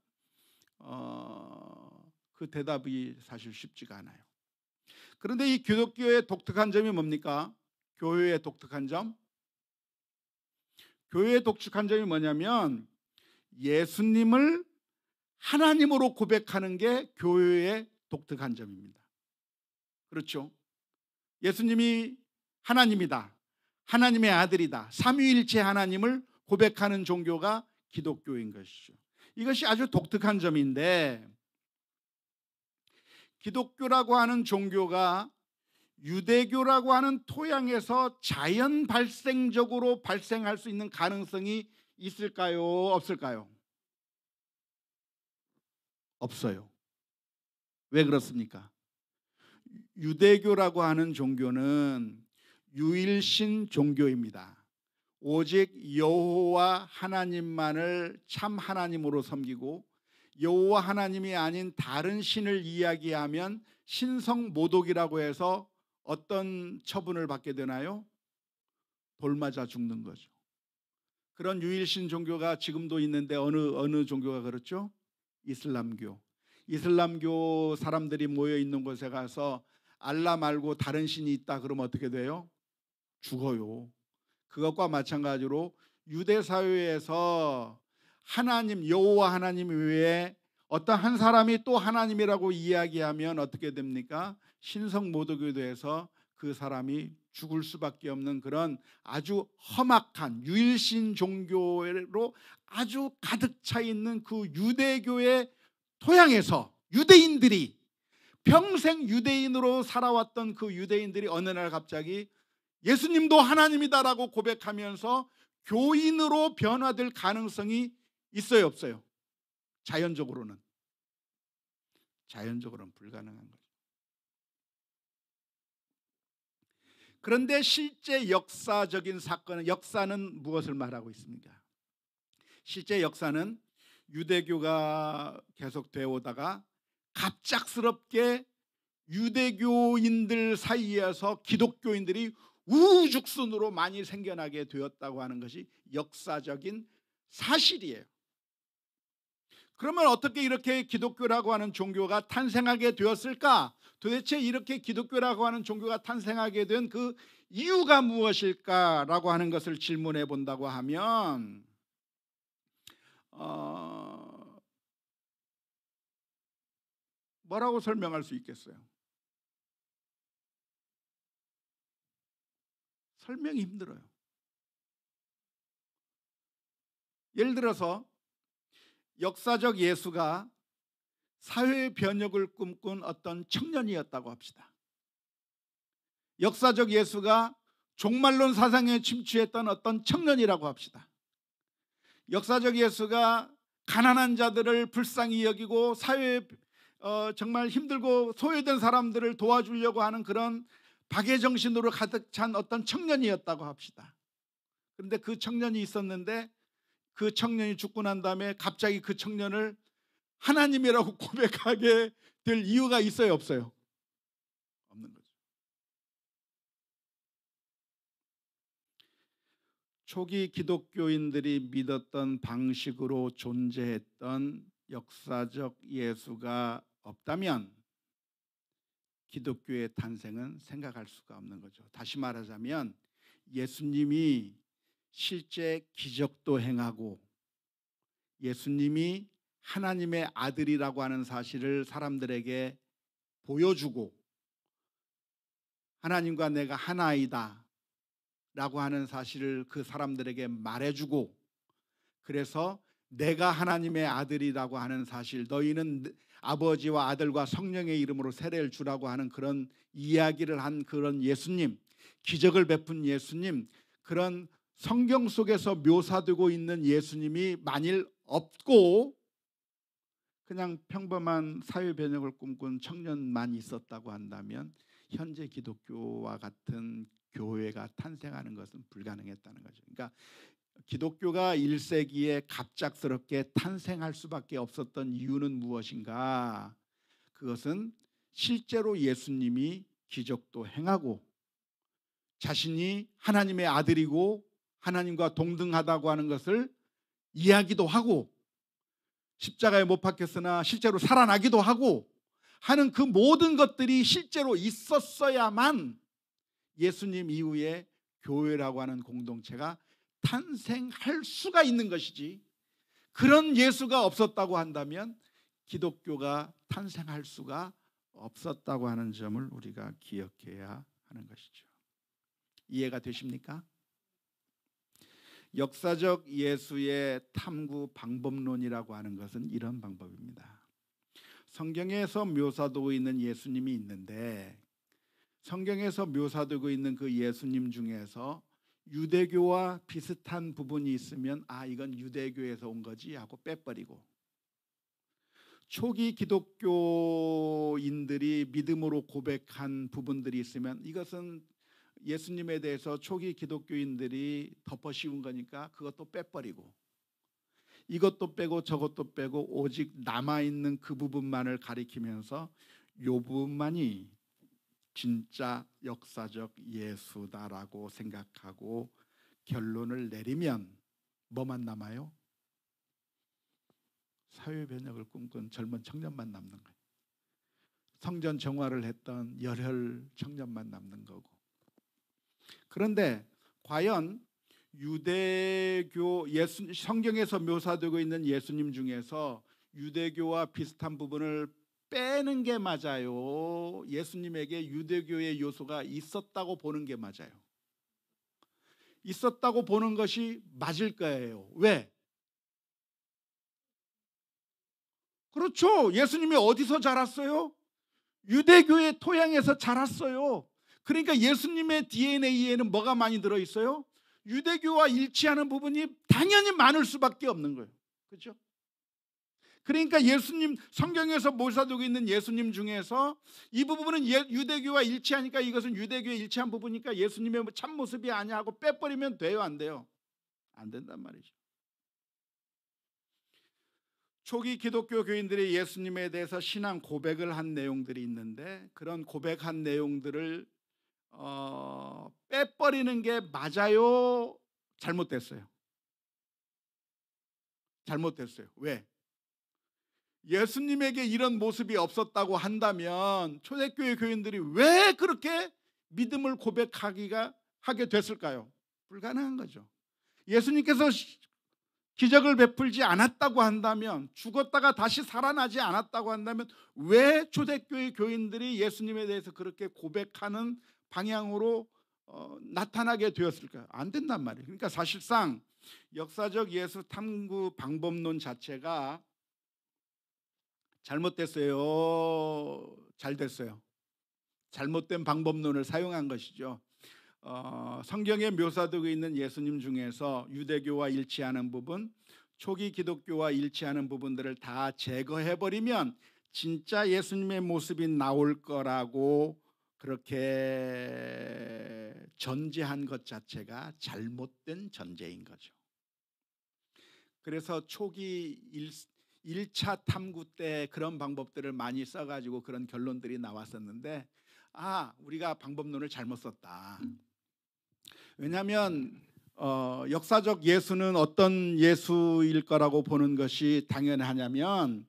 어, 그 대답이 사실 쉽지가 않아요. 그런데 이 기독교의 독특한 점이 뭡니까? 교회의 독특한 점? 교회의 독특한 점이 뭐냐면 예수님을 하나님으로 고백하는 게 교회의 독특한 점입니다. 그렇죠? 예수님이 하나님이다. 하나님의 아들이다. 삼위일체 하나님을 고백하는 종교가 기독교인 것이죠. 이것이 아주 독특한 점인데 기독교라고 하는 종교가 유대교라고 하는 토양에서 자연 발생적으로 발생할 수 있는 가능성이 있을까요? 없을까요? 없어요. 왜 그렇습니까? 유대교라고 하는 종교는 유일신 종교입니다. 오직 여호와 하나님만을 참 하나님으로 섬기고 여호와 하나님이 아닌 다른 신을 이야기하면 신성 모독이라고 해서 어떤 처분을 받게 되나요? 돌 맞아 죽는 거죠. 그런 유일신 종교가 지금도 있는데 어느 어느 종교가 그렇죠? 이슬람교. 이슬람교 사람들이 모여 있는 곳에 가서 알라 말고 다른 신이 있다 그러면 어떻게 돼요? 죽어요. 그것과 마찬가지로 유대 사회에서 하나님 여호와 하나님 외에 어떤 한 사람이 또 하나님이라고 이야기하면 어떻게 됩니까? 신성 모독에 대해서 그 사람이 죽을 수밖에 없는 그런 아주 험악한 유일신 종교로 아주 가득 차 있는 그 유대교의 토양에서 유대인들이 평생 유대인으로 살아왔던 그 유대인들이 어느 날 갑자기 예수님도 하나님이다라고 고백하면서 교인으로 변화될 가능성이 있어요, 없어요? 자연적으로는. 자연적으로는 불가능한 거죠. 그런데 실제 역사적인 사건은 역사는 무엇을 말하고 있습니까? 실제 역사는 유대교가 계속되어 오다가 갑작스럽게 유대교인들 사이에서 기독교인들이 우죽순으로 많이 생겨나게 되었다고 하는 것이 역사적인 사실이에요. 그러면 어떻게 이렇게 기독교라고 하는 종교가 탄생하게 되었을까? 도대체 이렇게 기독교라고 하는 종교가 탄생하게 된 그 이유가 무엇일까라고 하는 것을 질문해 본다고 하면 어, 뭐라고 설명할 수 있겠어요? 설명이 힘들어요. 예를 들어서 역사적 예수가 사회 변혁을 꿈꾼 어떤 청년이었다고 합시다. 역사적 예수가 종말론 사상에 침투했던 어떤 청년이라고 합시다. 역사적 예수가 가난한 자들을 불쌍히 여기고 사회 어, 정말 힘들고 소외된 사람들을 도와주려고 하는 그런 박의 정신으로 가득 찬 어떤 청년이었다고 합시다. 그런데 그 청년이 있었는데 그 청년이 죽고 난 다음에 갑자기 그 청년을 하나님이라고 고백하게 될 이유가 있어요, 없어요? 없는 거죠. 초기 기독교인들이 믿었던 방식으로 존재했던 역사적 예수가 없다면 기독교의 탄생은 생각할 수가 없는 거죠. 다시 말하자면 예수님이 실제 기적도 행하고 예수님이 하나님의 아들이라고 하는 사실을 사람들에게 보여주고 하나님과 내가 하나이다 라고 하는 사실을 그 사람들에게 말해주고 그래서 내가 하나님의 아들이라고 하는 사실, 너희는 아버지와 아들과 성령의 이름으로 세례를 주라고 하는 그런 이야기를 한 그런 예수님, 기적을 베푼 예수님, 그런 성경 속에서 묘사되고 있는 예수님이 만일 없고 그냥 평범한 사회 변혁을 꿈꾼 청년만 있었다고 한다면 현재 기독교와 같은 교회가 탄생하는 것은 불가능했다는 거죠. 그러니까 기독교가 1세기에 갑작스럽게 탄생할 수밖에 없었던 이유는 무엇인가? 그것은 실제로 예수님이 기적도 행하고 자신이 하나님의 아들이고 하나님과 동등하다고 하는 것을 이야기도 하고 십자가에 못 박혔으나 실제로 살아나기도 하고 하는 그 모든 것들이 실제로 있었어야만 예수님 이후에 교회라고 하는 공동체가 탄생할 수가 있는 것이지 그런 예수가 없었다고 한다면 기독교가 탄생할 수가 없었다고 하는 점을 우리가 기억해야 하는 것이죠. 이해가 되십니까? 역사적 예수의 탐구 방법론이라고 하는 것은 이런 방법입니다. 성경에서 묘사되고 있는 예수님이 있는데 성경에서 묘사되고 있는 그 예수님 중에서 유대교와 비슷한 부분이 있으면 아 이건 유대교에서 온 거지 하고 빼버리고 초기 기독교인들이 믿음으로 고백한 부분들이 있으면 이것은 예수님에 대해서 초기 기독교인들이 덮어씌운 거니까 그것도 빼버리고 이것도 빼고 저것도 빼고 오직 남아 있는 그 부분만을 가리키면서 요 부분만이 진짜 역사적 예수다라고 생각하고 결론을 내리면 뭐만 남아요? 사회 변혁을 꿈꾼 젊은 청년만 남는 거예요. 성전 정화를 했던 열혈 청년만 남는 거고. 그런데 과연 유대교 예수 성경에서 묘사되고 있는 예수님 중에서 유대교와 비슷한 부분을 빼는 게 맞아요. 예수님에게 유대교의 요소가 있었다고 보는 게 맞아요. 있었다고 보는 것이 맞을 거예요. 왜? 그렇죠. 예수님이 어디서 자랐어요? 유대교의 토양에서 자랐어요. 그러니까 예수님의 DNA에는 뭐가 많이 들어 있어요? 유대교와 일치하는 부분이 당연히 많을 수밖에 없는 거예요. 그렇죠? 그러니까 예수님 성경에서 모사되고 있는 예수님 중에서 이 부분은 예, 유대교와 일치하니까 이것은 유대교에 일치한 부분이니까 예수님의 참 모습이 아니 하고 빼버리면 돼요 안 돼요? 안 된단 말이죠. 초기 기독교 교인들이 예수님에 대해서 신앙 고백을 한 내용들이 있는데 그런 고백한 내용들을 어, 빼버리는 게 맞아요? 잘못됐어요. 잘못됐어요. 왜? 예수님에게 이런 모습이 없었다고 한다면 초대교회 교인들이 왜 그렇게 믿음을 고백하기가 하게 됐을까요? 불가능한 거죠. 예수님께서 기적을 베풀지 않았다고 한다면 죽었다가 다시 살아나지 않았다고 한다면 왜 초대교회 교인들이 예수님에 대해서 그렇게 고백하는 방향으로 어, 나타나게 되었을까요? 안 된단 말이에요. 그러니까 사실상 역사적 예수 탐구 방법론 자체가 잘못됐어요. 잘 됐어요. 잘못된 방법론을 사용한 것이죠. 어, 성경에 묘사되고 있는 예수님 중에서 유대교와 일치하는 부분, 초기 기독교와 일치하는 부분들을 다 제거해 버리면 진짜 예수님의 모습이 나올 거라고 그렇게 전제한 것 자체가 잘못된 전제인 거죠. 그래서 초기 일, 1차 탐구 때 그런 방법들을 많이 써가지고 그런 결론들이 나왔었는데 아 우리가 방법론을 잘못 썼다. 왜냐하면 어, 역사적 예수는 어떤 예수일 거라고 보는 것이 당연하냐면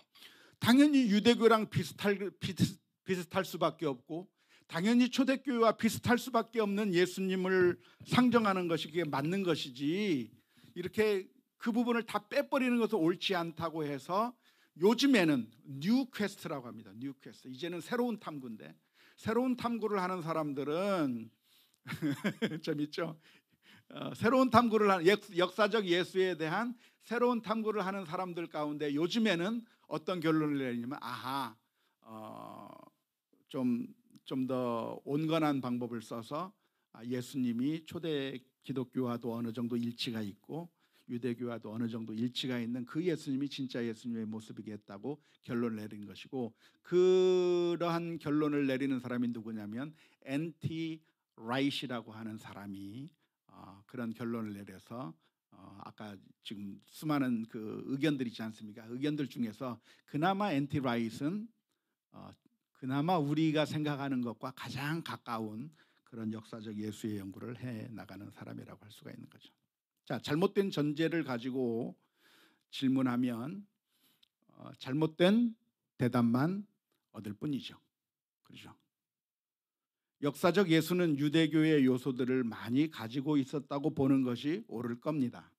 당연히 유대교랑 비슷할 비슷, 비슷할 수밖에 없고 당연히 초대교회와 비슷할 수밖에 없는 예수님을 상정하는 것이 그게 맞는 것이지 이렇게 그 부분을 다 빼버리는 것은 옳지 않다고 해서 요즘에는 뉴 퀘스트라고 합니다. 뉴 퀘스트. 이제는 새로운 탐구인데 새로운 탐구를 하는 사람들은 재밌죠. 어, 새로운 탐구를 하는 예, 역사적 예수에 대한 새로운 탐구를 하는 사람들 가운데 요즘에는 어떤 결론을 내리냐면 아하 어, 좀좀 더 온건한 방법을 써서 아, 예수님이 초대 기독교와도 어느 정도 일치가 있고 유대교와도 어느 정도 일치가 있는 그 예수님이 진짜 예수님의 모습이겠다고 결론을 내린 것이고 그러한 결론을 내리는 사람이 누구냐면 엔티 라이시라고 하는 사람이 어, 그런 결론을 내려서 어, 아까 지금 수많은 그 의견들이 있지 않습니까? 의견들 중에서 그나마 엔티 라이스는 어, 그나마 우리가 생각하는 것과 가장 가까운 그런 역사적 예수의 연구를 해 나가는 사람이라고 할 수가 있는 거죠. 자, 잘못된 전제를 가지고 질문하면 어, 잘못된 대답만 얻을 뿐이죠. 그렇죠. 역사적 예수는 유대교의 요소들을 많이 가지고 있었다고 보는 것이 옳을 겁니다.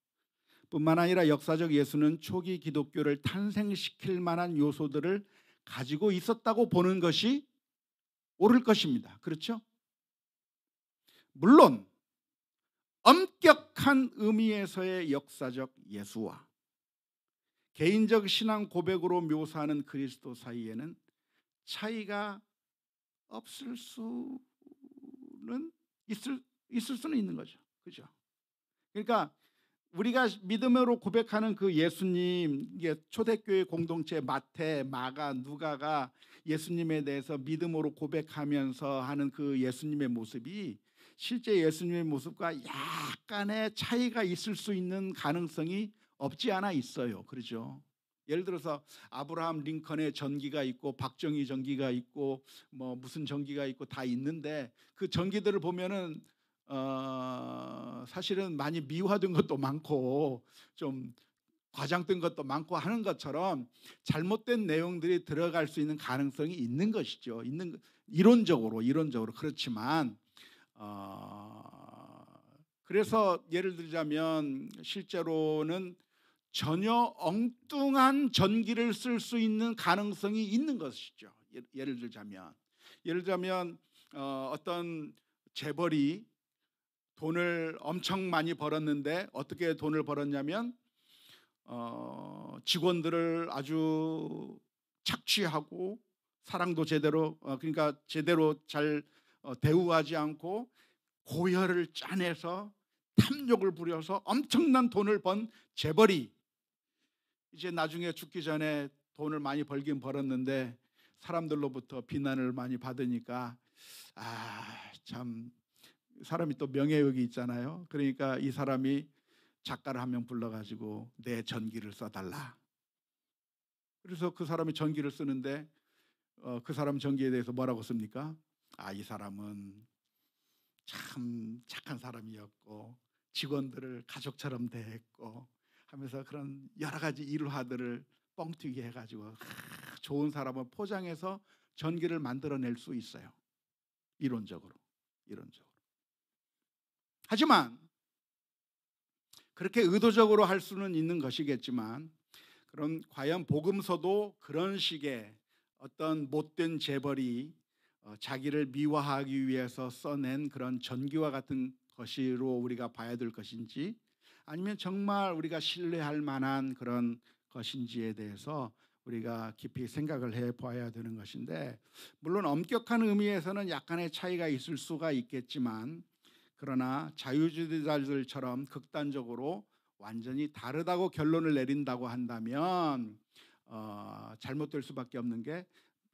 뿐만 아니라 역사적 예수는 초기 기독교를 탄생시킬 만한 요소들을 가지고 있었다고 보는 것이 옳을 것입니다. 그렇죠? 물론 엄격한 의미에서의 역사적 예수와 개인적 신앙 고백으로 묘사하는 그리스도 사이에는 차이가 없을 수는 있을 있을 수는 있는 거죠. 그죠? 그러니까 우리가 믿음으로 고백하는 그 예수님, 초대교회 공동체 마태, 마가, 누가가 예수님에 대해서 믿음으로 고백하면서 하는 그 예수님의 모습이 실제 예수님의 모습과 약간의 차이가 있을 수 있는 가능성이 없지 않아 있어요. 그렇죠? 예를 들어서 아브라함 링컨의 전기가 있고 박정희 전기가 있고 뭐 무슨 전기가 있고 다 있는데 그 전기들을 보면은 어 사실은 많이 미화된 것도 많고 좀 과장된 것도 많고 하는 것처럼 잘못된 내용들이 들어갈 수 있는 가능성이 있는 것이죠. 있는 이론적으로 이론적으로 그렇지만 아, 그래서 예를 들자면 실제로는 전혀 엉뚱한 전기를 쓸 수 있는 가능성이 있는 것이죠. 예, 예를 들자면 예를 들자면 어, 어떤 재벌이 돈을 엄청 많이 벌었는데 어떻게 돈을 벌었냐면 어, 직원들을 아주 착취하고 사랑도 제대로 어, 그러니까 제대로 잘 어, 대우하지 않고 고혈을 짜내서 탐욕을 부려서 엄청난 돈을 번 재벌이 이제 나중에 죽기 전에 돈을 많이 벌긴 벌었는데 사람들로부터 비난을 많이 받으니까 아 참 사람이 또 명예욕이 있잖아요. 그러니까 이 사람이 작가를 한 명 불러가지고 내 전기를 써달라. 그래서 그 사람이 전기를 쓰는데 어, 그 사람 전기에 대해서 뭐라고 씁니까? 아 이 사람은 참 착한 사람이었고 직원들을 가족처럼 대했고 하면서 그런 여러 가지 일화들을 뻥튀기 해가지고 좋은 사람을 포장해서 전기를 만들어낼 수 있어요. 이론적으로, 이론적으로. 하지만 그렇게 의도적으로 할 수는 있는 것이겠지만, 그럼 과연 복음서도 그런 식의 어떤 못된 재벌이 어, 자기를 미화하기 위해서 써낸 그런 전기와 같은 것이로 우리가 봐야 될 것인지 아니면 정말 우리가 신뢰할 만한 그런 것인지에 대해서 우리가 깊이 생각을 해 봐야 되는 것인데 물론 엄격한 의미에서는 약간의 차이가 있을 수가 있겠지만 그러나 자유주의자들처럼 극단적으로 완전히 다르다고 결론을 내린다고 한다면 어, 잘못될 수밖에 없는 게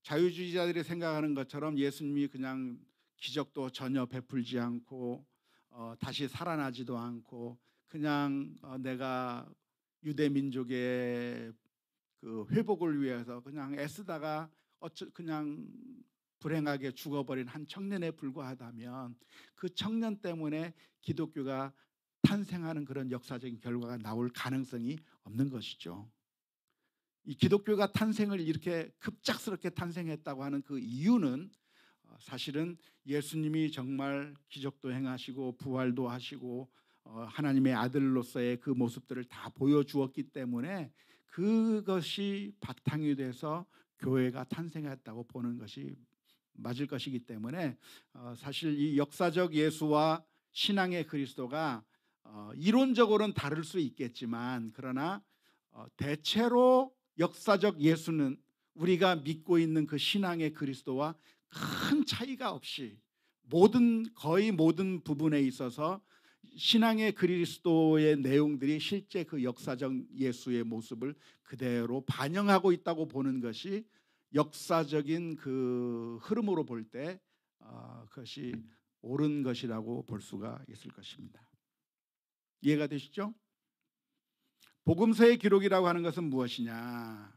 자유주의자들이 생각하는 것처럼 예수님이 그냥 기적도 전혀 베풀지 않고 어, 다시 살아나지도 않고 그냥 어, 내가 유대 민족의 그 회복을 위해서 그냥 애쓰다가 어쩌 그냥 불행하게 죽어버린 한 청년에 불과하다면 그 청년 때문에 기독교가 탄생하는 그런 역사적인 결과가 나올 가능성이 없는 것이죠. 이 기독교가 탄생을 이렇게 급작스럽게 탄생했다고 하는 그 이유는 어, 사실은 예수님이 정말 기적도 행하시고 부활도 하시고 어, 하나님의 아들로서의 그 모습들을 다 보여주었기 때문에 그것이 바탕이 돼서 교회가 탄생했다고 보는 것이 맞을 것이기 때문에 어, 사실 이 역사적 예수와 신앙의 그리스도가 이론적으로는 다를 수 있겠지만 그러나 대체로 역사적 예수는 우리가 믿고 있는 그 신앙의 그리스도와 큰 차이가 없이 모든 거의 모든 부분에 있어서 신앙의 그리스도의 내용들이 실제 그 역사적 예수의 모습을 그대로 반영하고 있다고 보는 것이 역사적인 그 흐름으로 볼때 어, 그것이 옳은 것이라고 볼 수가 있을 것입니다. 이해가 되시죠? 복음서의 기록이라고 하는 것은 무엇이냐?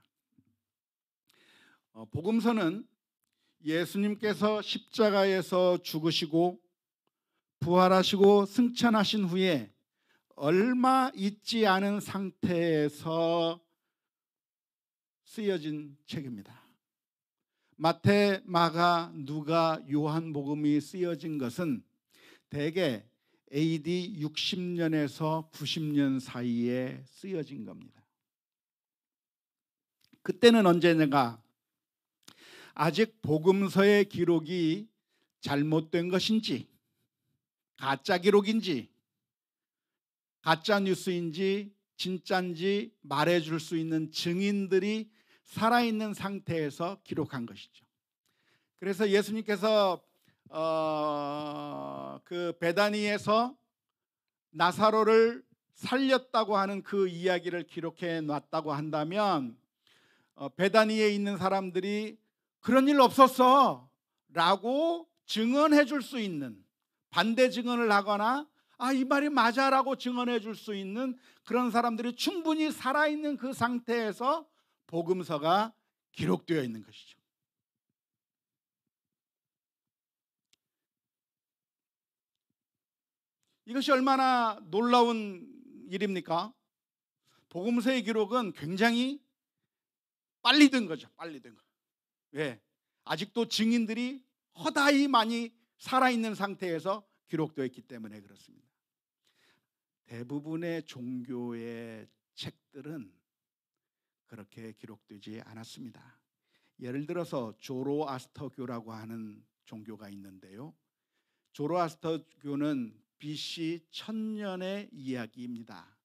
어, 복음서는 예수님께서 십자가에서 죽으시고 부활하시고 승천하신 후에 얼마 있지 않은 상태에서 쓰여진 책입니다. 마태, 마가, 누가, 요한복음이 쓰여진 것은 대개 AD 60년에서 90년 사이에 쓰여진 겁니다. 그때는 언제냐가 아직 복음서의 기록이 잘못된 것인지 가짜 기록인지 가짜 뉴스인지 진짠지 말해줄 수 있는 증인들이 살아있는 상태에서 기록한 것이죠. 그래서 예수님께서 어, 그 베다니에서 나사로를 살렸다고 하는 그 이야기를 기록해 놨다고 한다면 어, 베다니에 있는 사람들이 그런 일 없었어라고 증언해 줄 수 있는 반대 증언을 하거나 아 이 말이 맞아라고 증언해 줄 수 있는 그런 사람들이 충분히 살아 있는 그 상태에서 복음서가 기록되어 있는 것이죠. 이것이 얼마나 놀라운 일입니까? 복음서의 기록은 굉장히 빨리 된 거죠. 빨리 된 거. 왜? 예. 아직도 증인들이 허다히 많이 살아있는 상태에서 기록되어 있기 때문에 그렇습니다. 대부분의 종교의 책들은 그렇게 기록되지 않았습니다. 예를 들어서 조로아스터교라고 하는 종교가 있는데요. 조로아스터교는 BC 1 0 0 0년의 이야기입니다.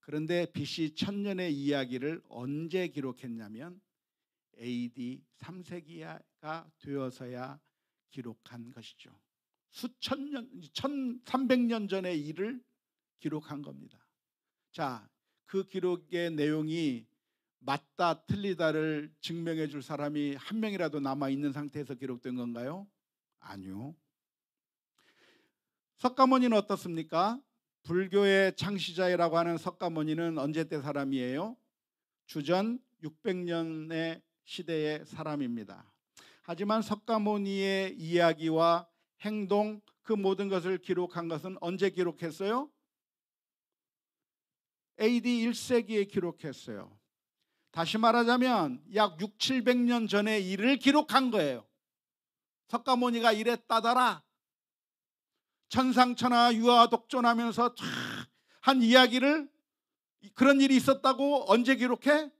그런데 BC 1 0 0 0년의 이야기를 언제 기록했냐면 AD 3세기가 되어서야 기록한 것이죠. 수천 년, 1300년 전의 일을 기록한 겁니다. 자, 그 기록의 내용이 맞다 틀리다를 증명해 줄 사람이 한 명이라도 남아 있는 상태에서 기록된 건가요? 아니요. 석가모니는 어떻습니까? 불교의 창시자라고 하는 석가모니는 언제 때 사람이에요? 주전 600년의 시대의 사람입니다. 하지만 석가모니의 이야기와 행동 그 모든 것을 기록한 것은 언제 기록했어요? AD 1세기에 기록했어요. 다시 말하자면 약 6, 700년 전의 일을 기록한 거예요. 석가모니가 이랬다더라 천상천하 유아 독존하면서 한 이야기를 그런 일이 있었다고 언제 기록해?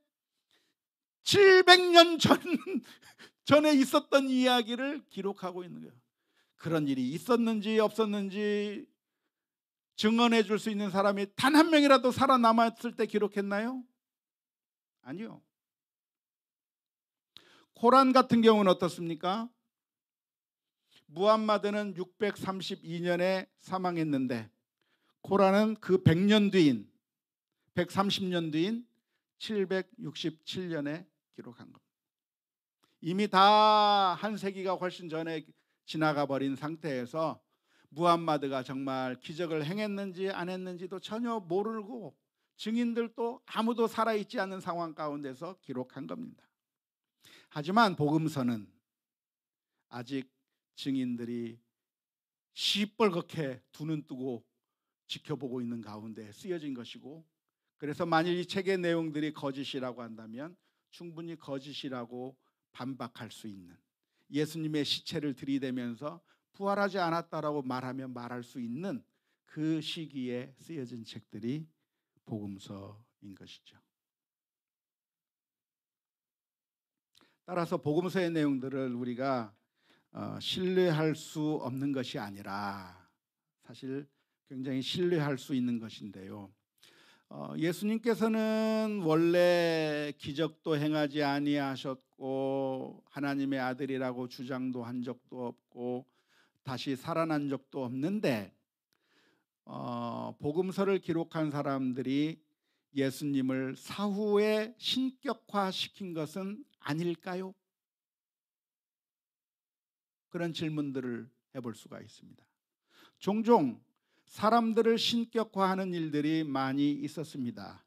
700년 전 전에 있었던 이야기를 기록하고 있는 거예요. 그런 일이 있었는지 없었는지 증언해 줄 수 있는 사람이 단 한 명이라도 살아남았을 때 기록했나요? 아니요. 코란 같은 경우는 어떻습니까? 무함마드는 632년에 사망했는데 코라는그 100년 뒤인 130년 뒤인 767년에 기록한 겁니다. 이미 다 한 세기가 훨씬 전에 지나가 버린 상태에서 무함마드가 정말 기적을 행했는지 안 했는지도 전혀 모르고 증인들도 아무도 살아있지 않은 상황 가운데서 기록한 겁니다. 하지만 복음서는 아직 증인들이 시뻘겋게 두 눈 뜨고 지켜보고 있는 가운데 쓰여진 것이고 그래서 만일 이 책의 내용들이 거짓이라고 한다면 충분히 거짓이라고 반박할 수 있는 예수님의 시체를 들이대면서 부활하지 않았다라고 말하면 말할 수 있는 그 시기에 쓰여진 책들이 복음서인 것이죠. 따라서 복음서의 내용들을 우리가 어, 신뢰할 수 없는 것이 아니라 사실 굉장히 신뢰할 수 있는 것인데요. 어, 예수님께서는 원래 기적도 행하지 아니하셨고 하나님의 아들이라고 주장도 한 적도 없고 다시 살아난 적도 없는데 어, 복음서를 기록한 사람들이 예수님을 사후에 신격화시킨 것은 아닐까요? 그런 질문들을 해볼 수가 있습니다. 종종 사람들을 신격화하는 일들이 많이 있었습니다.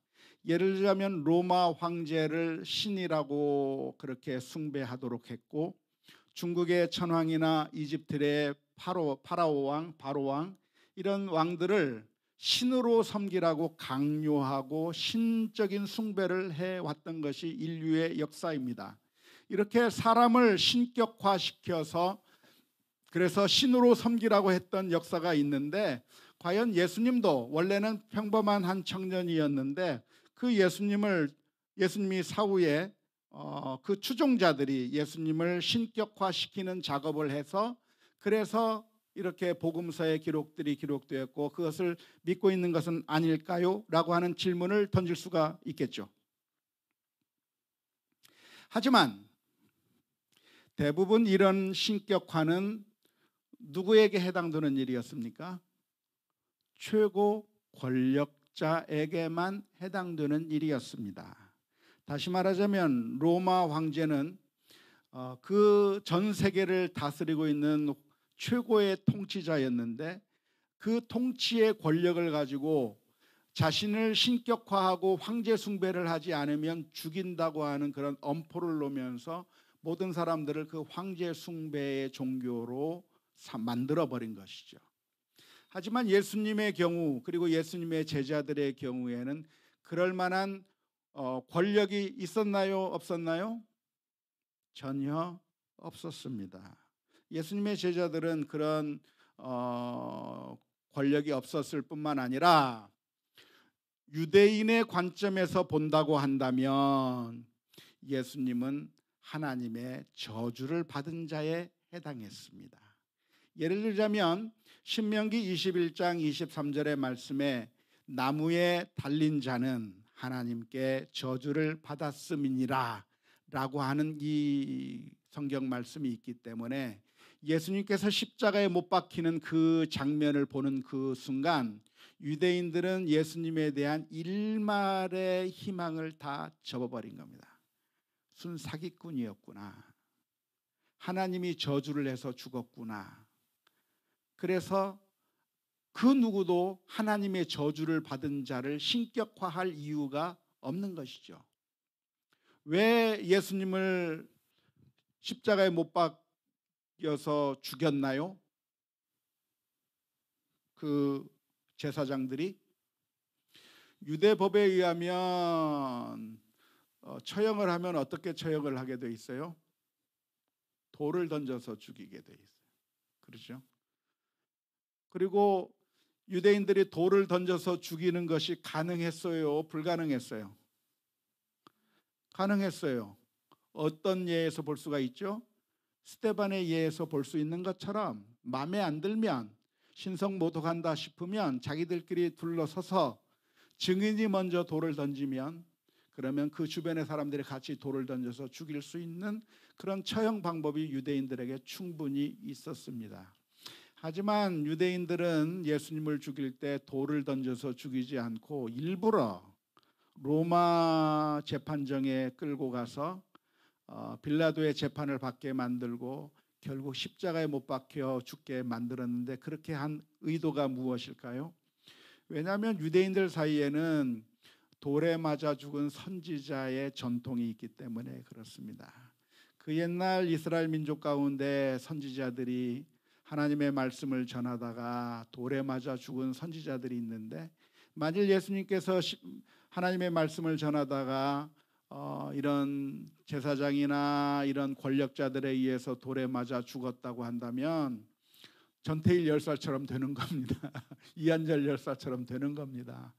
예를 들자면 로마 황제를 신이라고 그렇게 숭배하도록 했고 중국의 천황이나 이집트의 파로, 파라오 왕, 바로 왕 이런 왕들을 신으로 섬기라고 강요하고 신적인 숭배를 해왔던 것이 인류의 역사입니다. 이렇게 사람을 신격화시켜서 그래서 신으로 섬기라고 했던 역사가 있는데 과연 예수님도 원래는 평범한 한 청년이었는데 그 예수님을 예수님이 사후에 어, 그 추종자들이 예수님을 신격화시키는 작업을 해서 그래서 이렇게 복음서의 기록들이 기록되었고 그것을 믿고 있는 것은 아닐까요? 라고 하는 질문을 던질 수가 있겠죠. 하지만 대부분 이런 신격화는 누구에게 해당되는 일이었습니까? 최고 권력자에게만 해당되는 일이었습니다. 다시 말하자면 로마 황제는 어, 그전 세계를 다스리고 있는 최고의 통치자였는데 그 통치의 권력을 가지고 자신을 신격화하고 황제 숭배를 하지 않으면 죽인다고 하는 그런 엄포를 놓으면서 모든 사람들을 그 황제 숭배의 종교로 만들어버린 것이죠. 하지만 예수님의 경우 그리고 예수님의 제자들의 경우에는 그럴 만한 어, 권력이 있었나요? 없었나요? 전혀 없었습니다. 예수님의 제자들은 그런 어, 권력이 없었을 뿐만 아니라 유대인의 관점에서 본다고 한다면 예수님은 하나님의 저주를 받은 자에 해당했습니다. 예를 들자면 신명기 21장 23절의 말씀에 나무에 달린 자는 하나님께 저주를 받았음이니라 라고 하는 이 성경 말씀이 있기 때문에 예수님께서 십자가에 못 박히는 그 장면을 보는 그 순간 유대인들은 예수님에 대한 일말의 희망을 다 접어버린 겁니다. 순 사기꾼이었구나. 하나님이 저주를 해서 죽었구나. 그래서 그 누구도 하나님의 저주를 받은 자를 신격화할 이유가 없는 것이죠. 왜 예수님을 십자가에 못 박여서 죽였나요? 그 제사장들이 유대법에 의하면 어, 처형을 하면 어떻게 처형을 하게 돼 있어요? 돌을 던져서 죽이게 돼 있어요. 그렇죠? 그리고 유대인들이 돌을 던져서 죽이는 것이 가능했어요? 불가능했어요? 가능했어요. 어떤 예에서 볼 수가 있죠? 스테반의 예에서 볼 수 있는 것처럼 마음에 안 들면 신성 모독한다 싶으면 자기들끼리 둘러서서 증인이 먼저 돌을 던지면 그러면 그 주변의 사람들이 같이 돌을 던져서 죽일 수 있는 그런 처형 방법이 유대인들에게 충분히 있었습니다. 하지만 유대인들은 예수님을 죽일 때 돌을 던져서 죽이지 않고 일부러 로마 재판정에 끌고 가서 어, 빌라도의 재판을 받게 만들고 결국 십자가에 못 박혀 죽게 만들었는데 그렇게 한 의도가 무엇일까요? 왜냐하면 유대인들 사이에는 돌에 맞아 죽은 선지자의 전통이 있기 때문에 그렇습니다. 그 옛날 이스라엘 민족 가운데 선지자들이 하나님의 말씀을 전하다가 돌에 맞아 죽은 선지자들이 있는데 만일 예수님께서 하나님의 말씀을 전하다가 어, 이런 제사장이나 이런 권력자들에 의해서 돌에 맞아 죽었다고 한다면 전태일 열사처럼 되는 겁니다. 이한절 열사처럼 되는 겁니다.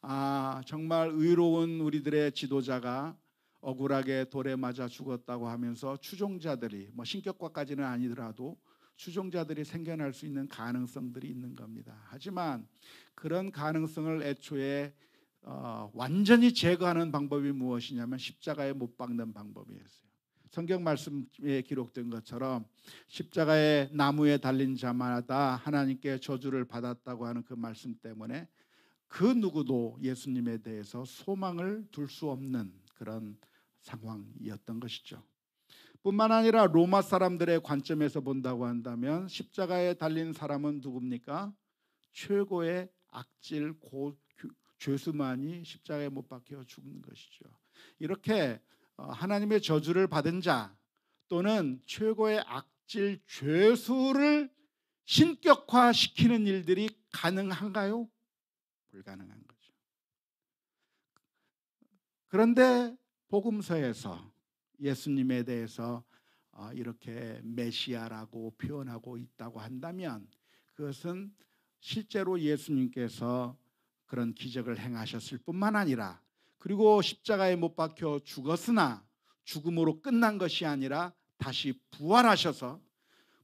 아 정말 의로운 우리들의 지도자가 억울하게 돌에 맞아 죽었다고 하면서 추종자들이 뭐 신격과까지는 아니더라도 추종자들이 생겨날 수 있는 가능성들이 있는 겁니다. 하지만 그런 가능성을 애초에 어, 완전히 제거하는 방법이 무엇이냐면 십자가에 못 박는 방법이었어요. 성경 말씀에 기록된 것처럼 십자가의 나무에 달린 자마다 하나님께 저주를 받았다고 하는 그 말씀 때문에 그 누구도 예수님에 대해서 소망을 둘 수 없는 그런 상황이었던 것이죠. 뿐만 아니라 로마 사람들의 관점에서 본다고 한다면 십자가에 달린 사람은 누굽니까? 최고의 악질 고, 죄수만이 십자가에 못 박혀 죽는 것이죠. 이렇게 어, 하나님의 저주를 받은 자 또는 최고의 악질 죄수를 신격화시키는 일들이 가능한가요? 불가능한 거죠. 그런데 복음서에서 예수님에 대해서 어, 이렇게 메시아라고 표현하고 있다고 한다면 그것은 실제로 예수님께서 그런 기적을 행하셨을 뿐만 아니라 그리고 십자가에 못 박혀 죽었으나 죽음으로 끝난 것이 아니라 다시 부활하셔서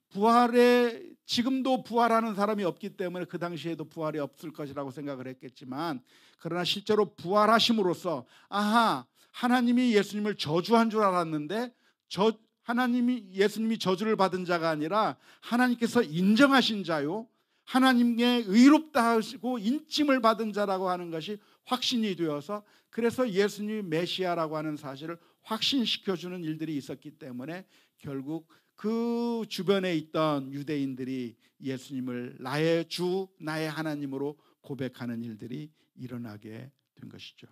부활에 지금도 부활하는 사람이 없기 때문에 그 당시에도 부활이 없을 것이라고 생각을 했겠지만 그러나 실제로 부활하심으로써 아하 하나님이 예수님을 저주한 줄 알았는데 저 하나님이 예수님이 저주를 받은 자가 아니라 하나님께서 인정하신 자요 하나님의 의롭다 하시고 인침을 받은 자라고 하는 것이 확신이 되어서 그래서 예수님이 메시아라고 하는 사실을 확신시켜 주는 일들이 있었기 때문에 결국 그 주변에 있던 유대인들이 예수님을 나의 주 나의 하나님으로 고백하는 일들이 일어나게 된 것이죠.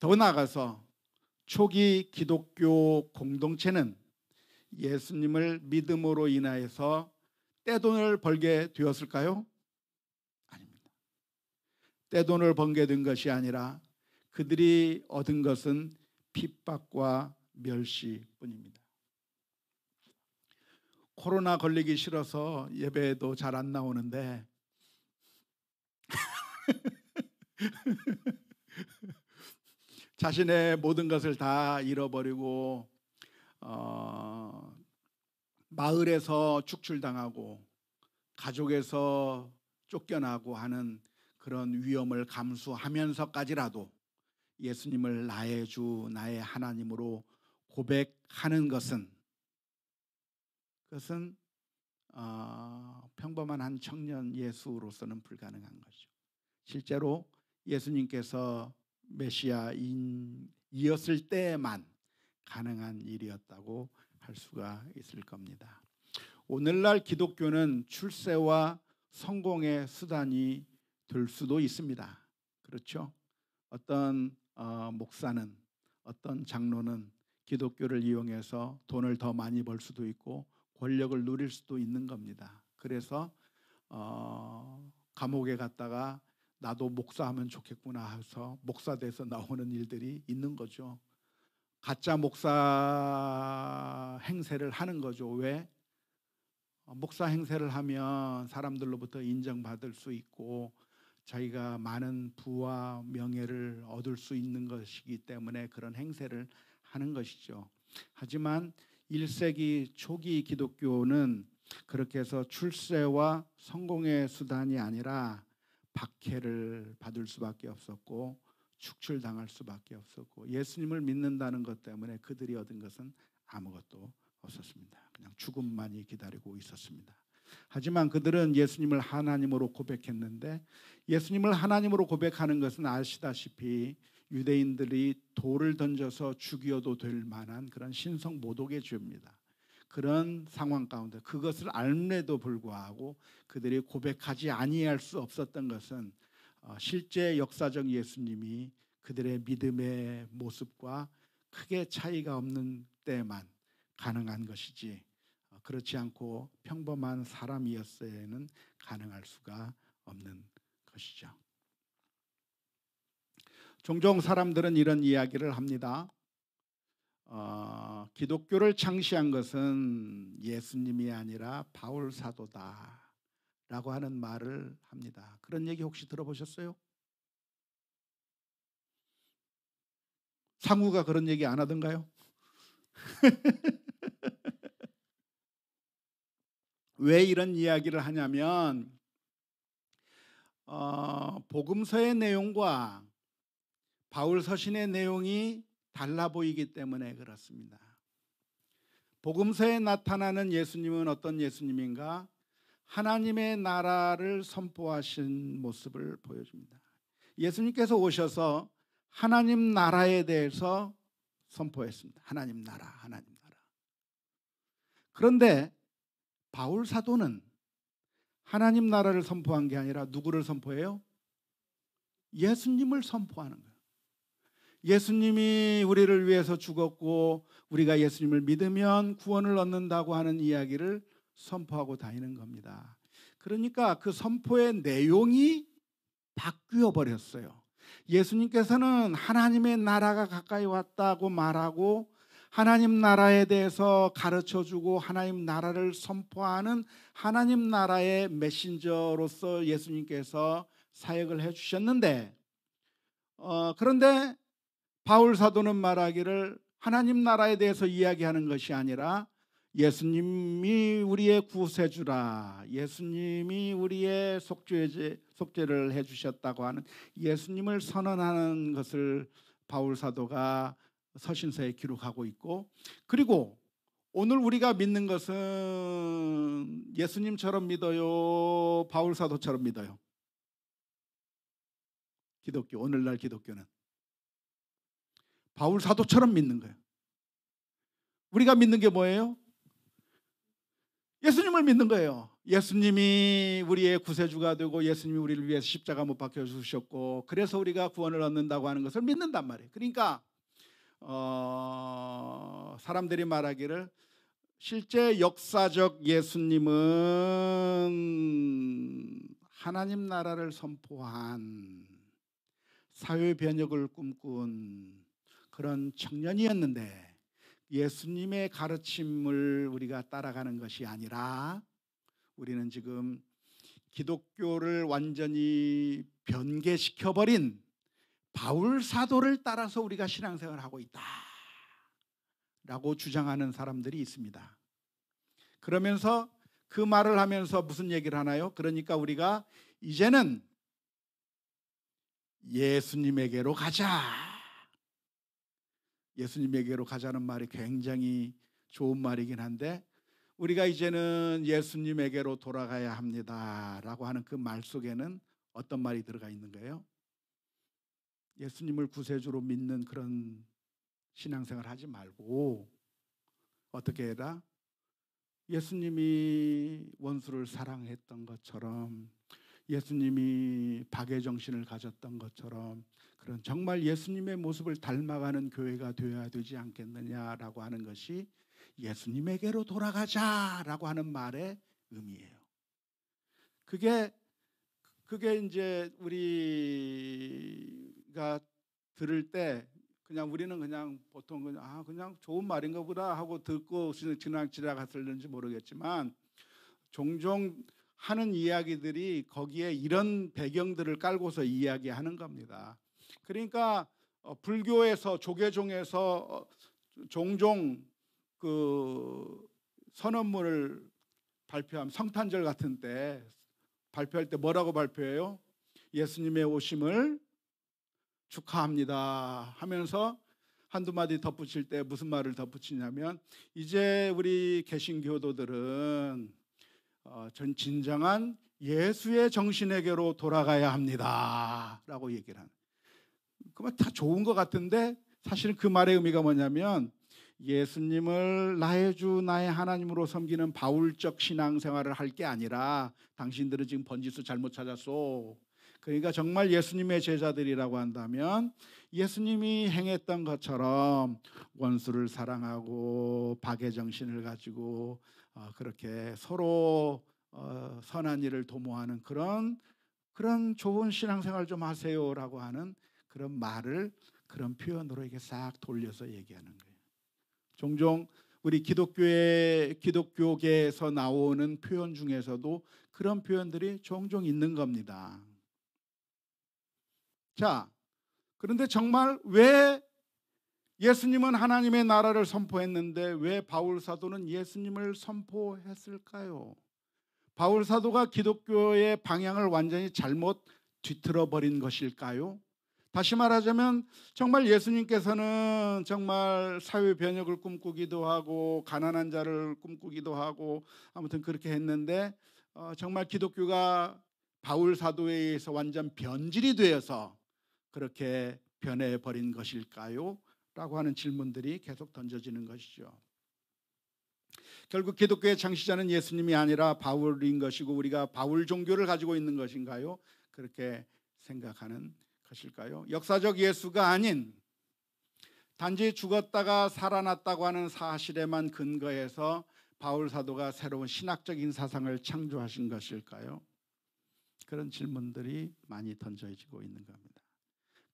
더 나아가서 초기 기독교 공동체는 예수님을 믿음으로 인하여서 떼돈을 벌게 되었을까요? 아닙니다. 떼돈을 번게 된 것이 아니라 그들이 얻은 것은 핍박과 멸시뿐입니다. 코로나 걸리기 싫어서 예배도 잘 안 나오는데 자신의 모든 것을 다 잃어버리고 어, 마을에서 축출당하고 가족에서 쫓겨나고 하는 그런 위험을 감수하면서까지라도 예수님을 나의 주, 나의 하나님으로 고백하는 것은 그것은 어, 평범한 한 청년 예수로서는 불가능한 것이죠. 실제로 예수님께서 메시아인이었을 때만 에 가능한 일이었다고 할 수가 있을 겁니다. 오늘날 기독교는 출세와 성공의 수단이 될 수도 있습니다. 그렇죠? 어떤 어, 목사는 어떤 장로는 기독교를 이용해서 돈을 더 많이 벌 수도 있고 권력을 누릴 수도 있는 겁니다. 그래서 어, 감옥에 갔다가 나도 목사하면 좋겠구나 해서 목사 돼서 나오는 일들이 있는 거죠. 가짜 목사 행세를 하는 거죠. 왜? 어, 목사 행세를 하면 사람들로부터 인정받을 수 있고 자기가 많은 부와 명예를 얻을 수 있는 것이기 때문에 그런 행세를 하는 것이죠. 하지만 1세기 초기 기독교는 그렇게 해서 출세와 성공의 수단이 아니라 박해를 받을 수밖에 없었고 축출당할 수밖에 없었고 예수님을 믿는다는 것 때문에 그들이 얻은 것은 아무것도 없었습니다. 그냥 죽음만이 기다리고 있었습니다. 하지만 그들은 예수님을 하나님으로 고백했는데 예수님을 하나님으로 고백하는 것은 아시다시피 유대인들이 돌을 던져서 죽여도 될 만한 그런 신성 모독의 죄입니다. 그런 상황 가운데 그것을 알매도 불구하고 그들이 고백하지 아니할 수 없었던 것은 어, 실제 역사적 예수님이 그들의 믿음의 모습과 크게 차이가 없는 때만 가능한 것이지 어, 그렇지 않고 평범한 사람이었어야는 가능할 수가 없는 것이죠. 종종 사람들은 이런 이야기를 합니다. 어, 기독교를 창시한 것은 예수님이 아니라 바울 사도다라고 하는 말을 합니다. 그런 얘기 혹시 들어보셨어요? 상우가 그런 얘기 안 하던가요? 왜 이런 이야기를 하냐면 어, 복음서의 내용과 바울 서신의 내용이 달라 보이기 때문에 그렇습니다. 복음서에 나타나는 예수님은 어떤 예수님인가? 하나님의 나라를 선포하신 모습을 보여줍니다. 예수님께서 오셔서 하나님 나라에 대해서 선포했습니다. 하나님 나라, 하나님 나라. 그런데 바울 사도는 하나님 나라를 선포한 게 아니라 누구를 선포해요? 예수님을 선포하는 거예요. 예수님이 우리를 위해서 죽었고 우리가 예수님을 믿으면 구원을 얻는다고 하는 이야기를 선포하고 다니는 겁니다. 그러니까 그 선포의 내용이 바뀌어 버렸어요. 예수님께서는 하나님의 나라가 가까이 왔다고 말하고 하나님 나라에 대해서 가르쳐 주고 하나님 나라를 선포하는 하나님 나라의 메신저로서 예수님께서 사역을 해 주셨는데 어, 그런데 바울 사도는 말하기를 하나님 나라에 대해서 이야기하는 것이 아니라 예수님이 우리의 구세주라 예수님이 우리의 속죄제 속죄를 해 주셨다고 하는 예수님을 선언하는 것을 바울 사도가 서신서에 기록하고 있고 그리고 오늘 우리가 믿는 것은 예수님처럼 믿어요 바울 사도처럼 믿어요 기독교 오늘날 기독교는 바울 사도처럼 믿는 거예요. 우리가 믿는 게 뭐예요? 예수님을 믿는 거예요. 예수님이 우리의 구세주가 되고 예수님이 우리를 위해서 십자가 못 박혀 주셨고 그래서 우리가 구원을 얻는다고 하는 것을 믿는단 말이에요. 그러니까 어, 사람들이 말하기를 실제 역사적 예수님은 하나님 나라를 선포한 사회 변혁을 꿈꾼 그런 청년이었는데 예수님의 가르침을 우리가 따라가는 것이 아니라 우리는 지금 기독교를 완전히 변개시켜 버린 바울 사도를 따라서 우리가 신앙생활을 하고 있다. 라고 주장하는 사람들이 있습니다. 그러면서 그 말을 하면서 무슨 얘기를 하나요? 그러니까 우리가 이제는 예수님에게로 가자. 예수님에게로 가자는 말이 굉장히 좋은 말이긴 한데 우리가 이제는 예수님에게로 돌아가야 합니다라고 하는 그 말 속에는 어떤 말이 들어가 있는 거예요? 예수님을 구세주로 믿는 그런 신앙생활 하지 말고 어떻게 해라? 예수님이 원수를 사랑했던 것처럼 예수님이 박애 정신을 가졌던 것처럼 그런 정말 예수님의 모습을 닮아가는 교회가 되어야 되지 않겠느냐라고 하는 것이 예수님에게로 돌아가자라고 하는 말의 의미예요. 그게 그게 이제 우리가 들을 때 그냥 우리는 그냥 보통 그냥 아 그냥 좋은 말인가 보다 하고 듣고 지나 지나갔을는지 모르겠지만 종종 하는 이야기들이 거기에 이런 배경들을 깔고서 이야기하는 겁니다. 그러니까 어, 불교에서 조계종에서 어, 종종 그 선언문을 발표함 성탄절 같은 때 발표할 때 뭐라고 발표해요? 예수님의 오심을 축하합니다 하면서 한두 마디 덧붙일 때 무슨 말을 덧붙이냐면 이제 우리 개신교도들은 어, 전 진정한 예수의 정신에게로 돌아가야 합니다라고 얘기를 하는 그만 다 좋은 것 같은데 사실은 그 말의 의미가 뭐냐면 예수님을 나의 주 나의 하나님으로 섬기는 바울적 신앙생활을 할 게 아니라 당신들은 지금 번지수 잘못 찾았소. 그러니까 정말 예수님의 제자들이라고 한다면 예수님이 행했던 것처럼 원수를 사랑하고 박애 정신을 가지고 어, 그렇게 서로 어, 선한 일을 도모하는 그런 그런 좋은 신앙생활 좀 하세요라고 하는 그런 말을 그런 표현으로 이게 싹 돌려서 얘기하는 거예요. 종종 우리 기독교의 기독교계에서 나오는 표현 중에서도 그런 표현들이 종종 있는 겁니다. 자, 그런데 정말 왜 예수님은 하나님의 나라를 선포했는데 왜 바울 사도는 예수님을 선포했을까요? 바울 사도가 기독교의 방향을 완전히 잘못 뒤틀어 버린 것일까요? 다시 말하자면 정말 예수님께서는 정말 사회 변혁을 꿈꾸기도 하고 가난한 자를 꿈꾸기도 하고 아무튼 그렇게 했는데 어, 정말 기독교가 바울 사도에 의해서 완전 변질이 되어서 그렇게 변해 버린 것일까요? 라고 하는 질문들이 계속 던져지는 것이죠. 결국 기독교의 창시자는 예수님이 아니라 바울인 것이고 우리가 바울 종교를 가지고 있는 것인가요? 그렇게 생각하는 하실까요? 역사적 예수가 아닌 단지 죽었다가 살아났다고 하는 사실에만 근거해서 바울 사도가 새로운 신학적인 사상을 창조하신 것일까요? 그런 질문들이 많이 던져지고 있는 겁니다.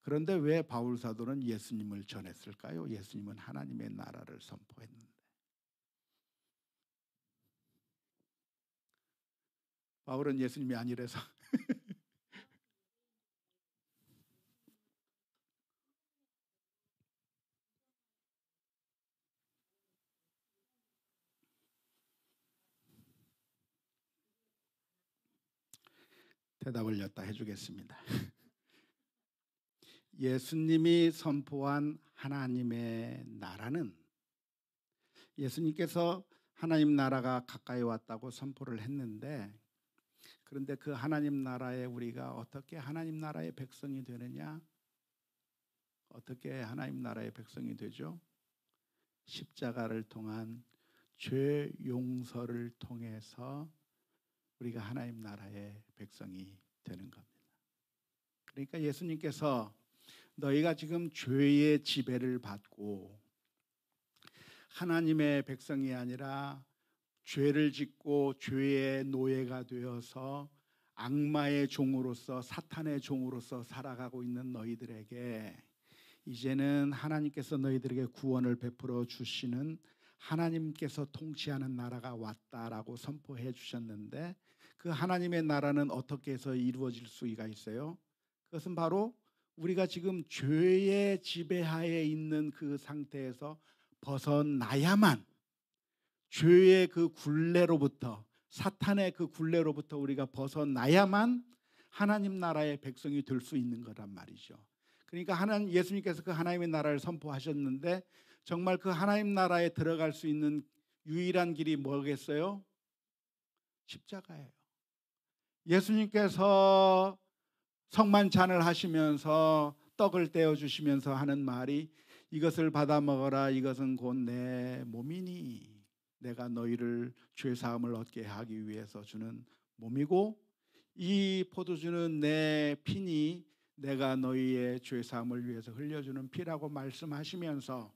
그런데 왜 바울 사도는 예수님을 전했을까요? 예수님은 하나님의 나라를 선포했는데. 바울은 예수님이 아니래서 대답을 엿다 해주겠습니다. 예수님이 선포한 하나님의 나라는 예수님께서 하나님 나라가 가까이 왔다고 선포를 했는데 그런데 그 하나님 나라에 우리가 어떻게 하나님 나라의 백성이 되느냐? 어떻게 하나님 나라의 백성이 되죠? 십자가를 통한 죄 용서를 통해서 우리가 하나님 나라의 백성이 되는 겁니다. 그러니까 예수님께서 너희가 지금 죄의 지배를 받고 하나님의 백성이 아니라 죄를 짓고 죄의 노예가 되어서 악마의 종으로서 사탄의 종으로서 살아가고 있는 너희들에게 이제는 하나님께서 너희들에게 구원을 베풀어 주시는 하나님께서 통치하는 나라가 왔다라고 선포해 주셨는데 그 하나님의 나라는 어떻게 해서 이루어질 수가 있어요? 그것은 바로 우리가 지금 죄의 지배하에 있는 그 상태에서 벗어나야만 죄의 그 굴레로부터 사탄의 그 굴레로부터 우리가 벗어나야만 하나님 나라의 백성이 될 수 있는 거란 말이죠. 그러니까 하나님 예수님께서 그 하나님의 나라를 선포하셨는데 정말 그 하나님 나라에 들어갈 수 있는 유일한 길이 뭐겠어요? 십자가예요. 예수님께서 성만찬을 하시면서 떡을 떼어 주시면서 하는 말이 이것을 받아 먹어라 이것은 곧 내 몸이니 내가 너희를 죄 사함을 얻게 하기 위해서 주는 몸이고 이 포도주는 내 피니 내가 너희의 죄 사함을 위해서 흘려주는 피라고 말씀하시면서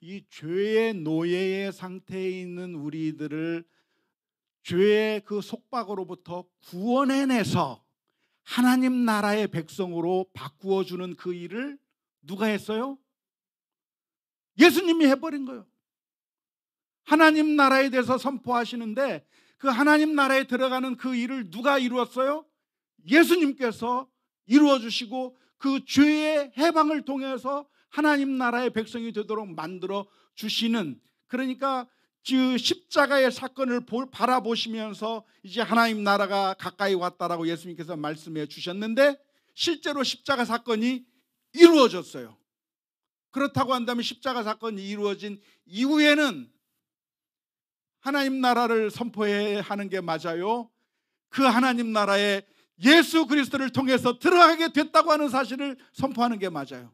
이 죄의 노예의 상태에 있는 우리들을 죄의 그 속박으로부터 구원해내서 하나님 나라의 백성으로 바꾸어 주는 그 일을 누가 했어요? 예수님이 해버린 거예요. 하나님 나라에 대해서 선포하시는데 그 하나님 나라에 들어가는 그 일을 누가 이루었어요? 예수님께서 이루어 주시고 그 죄의 해방을 통해서 하나님 나라의 백성이 되도록 만들어 주시는 그러니까 그 십자가의 사건을 볼, 바라보시면서 이제 하나님 나라가 가까이 왔다라고 예수님께서 말씀해 주셨는데 실제로 십자가 사건이 이루어졌어요. 그렇다고 한다면 십자가 사건이 이루어진 이후에는 하나님 나라를 선포해 하는 게 맞아요. 그 하나님 나라에 예수 그리스도를 통해서 들어가게 됐다고 하는 사실을 선포하는 게 맞아요.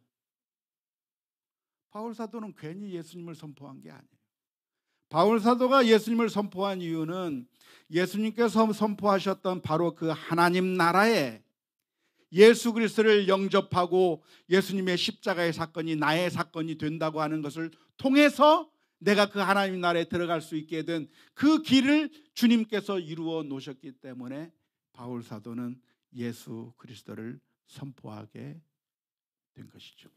바울 사도는 괜히 예수님을 선포한 게 아니에요. 바울 사도가 예수님을 선포한 이유는 예수님께서 선포하셨던 바로 그 하나님 나라에 예수 그리스도를 영접하고 예수님의 십자가의 사건이 나의 사건이 된다고 하는 것을 통해서 내가 그 하나님 나라에 들어갈 수 있게 된 그 길을 주님께서 이루어 놓으셨기 때문에 바울 사도는 예수 그리스도를 선포하게 된 것이죠.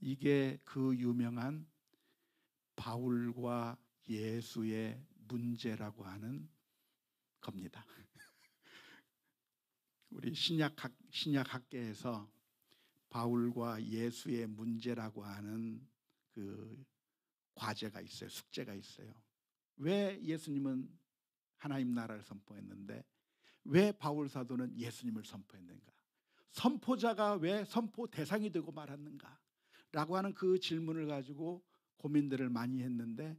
이게 그 유명한 바울과 예수의 문제라고 하는 겁니다. 우리 신약학, 신약학계에서 바울과 예수의 문제라고 하는 그 과제가 있어요. 숙제가 있어요. 왜 예수님은 하나님 나라를 선포했는데 왜 바울 사도는 예수님을 선포했는가? 선포자가 왜 선포 대상이 되고 말았는가? 라고 하는 그 질문을 가지고 고민들을 많이 했는데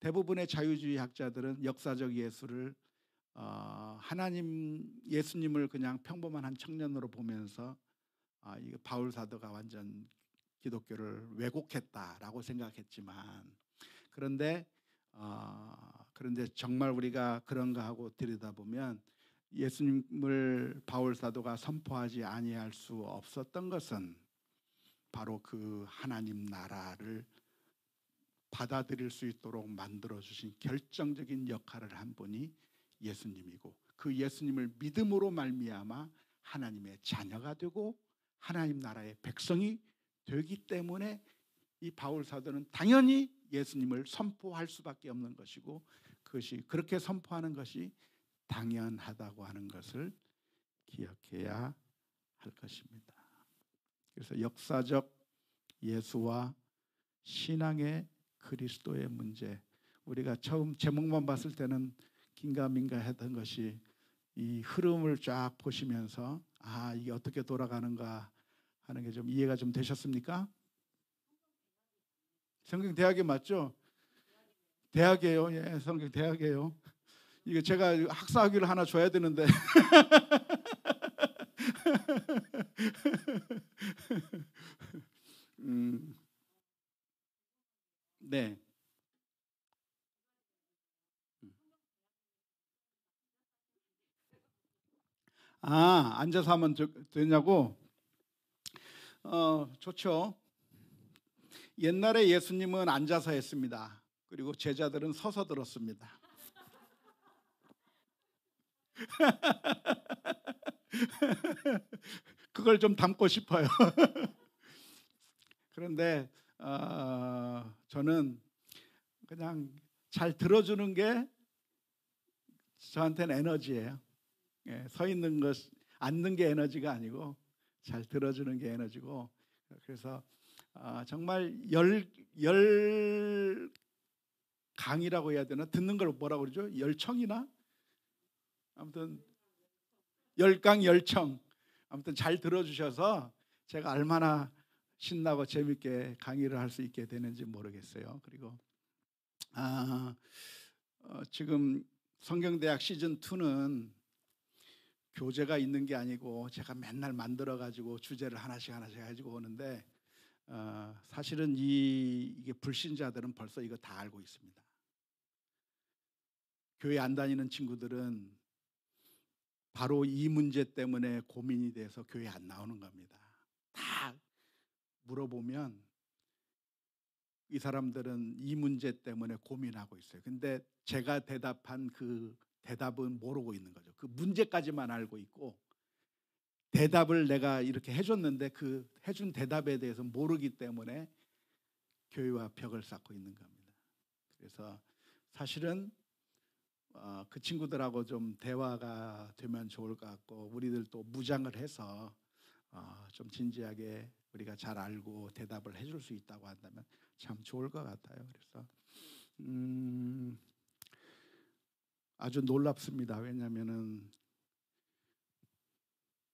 대부분의 자유주의 학자들은 역사적 예수를 어, 하나님 예수님을 그냥 평범한 한 청년으로 보면서 아, 이 바울 사도가 완전 기독교를 왜곡했다라고 생각했지만 그런데 어, 그런데 정말 우리가 그런가 하고 들여다보면 예수님을 바울 사도가 선포하지 아니할 수 없었던 것은 바로 그 하나님 나라를 받아들일 수 있도록 만들어 주신 결정적인 역할을 한 분이 예수님이고 그 예수님을 믿음으로 말미암아 하나님의 자녀가 되고 하나님 나라의 백성이 되기 때문에 이 바울 사도는 당연히 예수님을 선포할 수밖에 없는 것이고 그것이 그렇게 선포하는 것이 당연하다고 하는 것을 기억해야 할 것입니다. 그래서 역사적 예수와 신앙의 그리스도의 문제. 우리가 처음 제목만 봤을 때는 긴가민가 했던 것이 이 흐름을 쫙 보시면서 아, 이게 어떻게 돌아가는가 하는 게 좀 이해가 좀 되셨습니까? 성경 대학에 맞죠? 대학이에요. 예, 성경 대학이에요. 이게 제가 학사 학위를 하나 줘야 되는데. 음. 네. 음. 아, 앉아서 하면 되냐고? 어, 좋죠. 옛날에 예수님은 앉아서 했습니다. 그리고 제자들은 서서 들었습니다. 그걸 좀 담고 싶어요. 그런데 어, 저는 그냥 잘 들어주는 게 저한테는 에너지예요. 예, 서 있는 것, 앉는 게 에너지가 아니고 잘 들어주는 게 에너지고 그래서 어, 정말 열, 열 강이라고 해야 되나 듣는 걸 뭐라고 그러죠? 열청이나 아무튼 열강 열청 아무튼 잘 들어주셔서 제가 얼마나 신나고 재밌게 강의를 할 수 있게 되는지 모르겠어요. 그리고 아, 어, 지금 성경대학 시즌 2는 교재가 있는 게 아니고 제가 맨날 만들어 가지고 주제를 하나씩 하나씩 가지고 오는데 어, 사실은 이 이게 불신자들은 벌써 이거 다 알고 있습니다. 교회 안 다니는 친구들은 바로 이 문제 때문에 고민이 돼서 교회 안 나오는 겁니다. 다 물어보면 이 사람들은 이 문제 때문에 고민하고 있어요. 근데 제가 대답한 그 대답은 모르고 있는 거죠. 그 문제까지만 알고 있고 대답을 내가 이렇게 해줬는데 그 해준 대답에 대해서 모르기 때문에 교회와 벽을 쌓고 있는 겁니다. 그래서 사실은 어, 그 친구들하고 좀 대화가 되면 좋을 것 같고 우리들도 무장을 해서 어, 좀 진지하게 우리가 잘 알고 대답을 해줄 수 있다고 한다면 참 좋을 것 같아요. 그래서 음, 아주 놀랍습니다. 왜냐하면은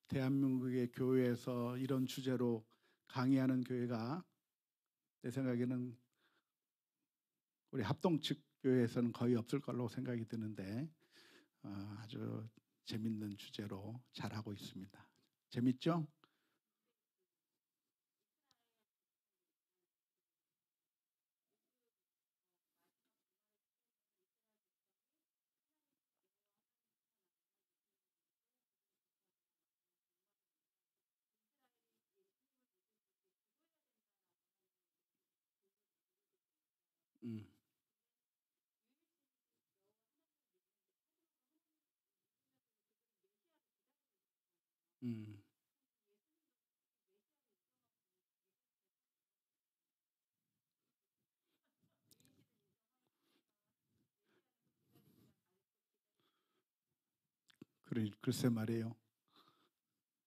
대한민국의 교회에서 이런 주제로 강의하는 교회가 내 생각에는 우리 합동측 교회에서는 거의 없을 걸로 생각이 드는데 어, 아주 재밌는 주제로 잘하고 있습니다. 재밌죠? 그러 글쎄 말이에요.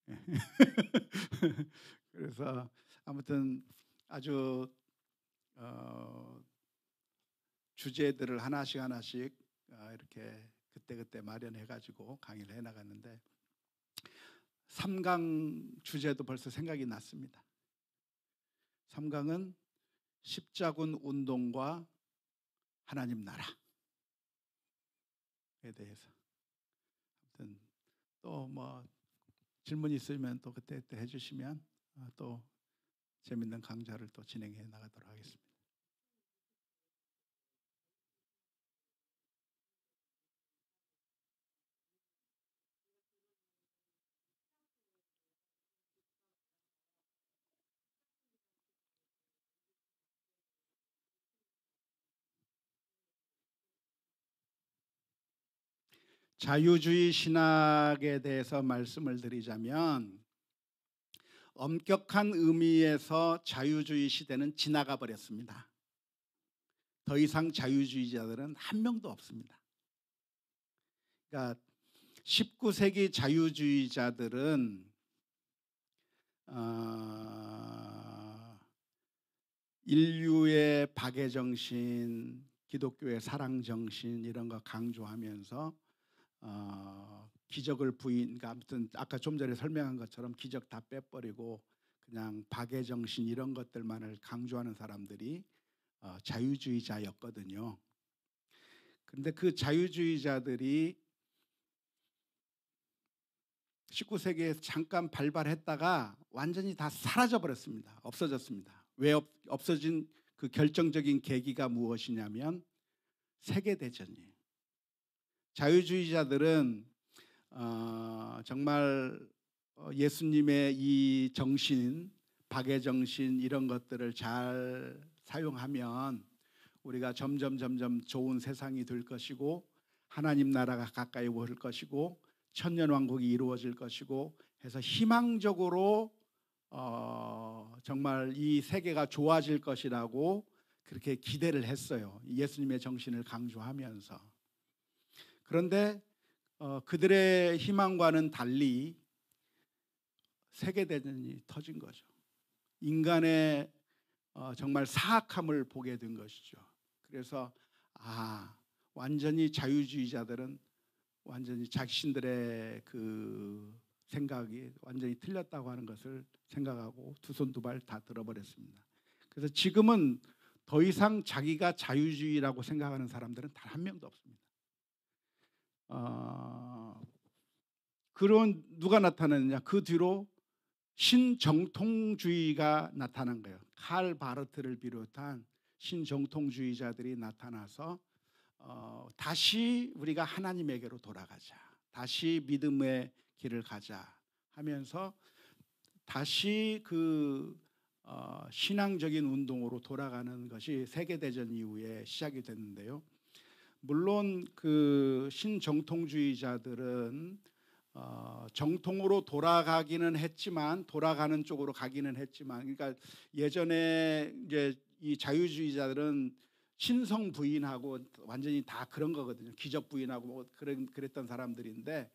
예. 그래서 아무튼 아주 어, 주제들을 하나씩 하나씩 어, 이렇게 그때그때 마련해 가지고 강의를 해 나갔는데 3강 주제도 벌써 생각이 났습니다. 3강은 십자군 운동과 하나님 나라에 대해서 또뭐 질문 있으면 또 그때 그때 해주시면 어, 또 재밌는 강좌를 또 진행해 나가도록 하겠습니다. 자유주의 신학에 대해서 말씀을 드리자면 엄격한 의미에서 자유주의 시대는 지나가 버렸습니다. 더 이상 자유주의자들은 한 명도 없습니다. 그러니까 19세기 자유주의자들은 어, 인류의 박애 정신, 기독교의 사랑 정신 이런 거 강조하면서 어, 기적을 부인, 그 아무튼 아까 좀 전에 설명한 것처럼 기적 다 빼버리고 그냥 박애 정신 이런 것들만을 강조하는 사람들이 어, 자유주의자였거든요. 그런데 그 자유주의자들이 19세기에 잠깐 발발했다가 완전히 다 사라져 버렸습니다. 없어졌습니다. 왜 없, 없어진 그 결정적인 계기가 무엇이냐면 세계 대전이에요. 자유주의자들은 어, 정말 어, 예수님의 이 정신, 박의 정신 이런 것들을 잘 사용하면 우리가 점점 점점 좋은 세상이 될 것이고 하나님 나라가 가까이 올 것이고 천년 왕국이 이루어질 것이고 해서 희망적으로 어, 정말 이 세계가 좋아질 것이라고 그렇게 기대를 했어요. 예수님의 정신을 강조하면서. 그런데 어, 그들의 희망과는 달리 세계대전이 터진 거죠. 인간의 어, 정말 사악함을 보게 된 것이죠. 그래서 아 완전히 자유주의자들은 완전히 자신들의 그 생각이 완전히 틀렸다고 하는 것을 생각하고 두 손 두 발 다 들어버렸습니다. 그래서 지금은 더 이상 자기가 자유주의라고 생각하는 사람들은 단 한 명도 없습니다. 어, 그런 누가 나타나느냐? 그 뒤로 신정통주의가 나타난 거예요. 칼 바르트를 비롯한 신정통주의자들이 나타나서 어, 다시 우리가 하나님에게로 돌아가자. 다시 믿음의 길을 가자 하면서 다시 그 어, 신앙적인 운동으로 돌아가는 것이 세계대전 이후에 시작이 됐는데요. 물론 그 신정통주의자들은 어, 정통으로 돌아가기는 했지만 돌아가는 쪽으로 가기는 했지만 그러니까 예전에 이제 이 자유주의자들은 신성 부인하고 완전히 다 그런 거거든요. 기적 부인하고 뭐 그런 그랬던 사람들인데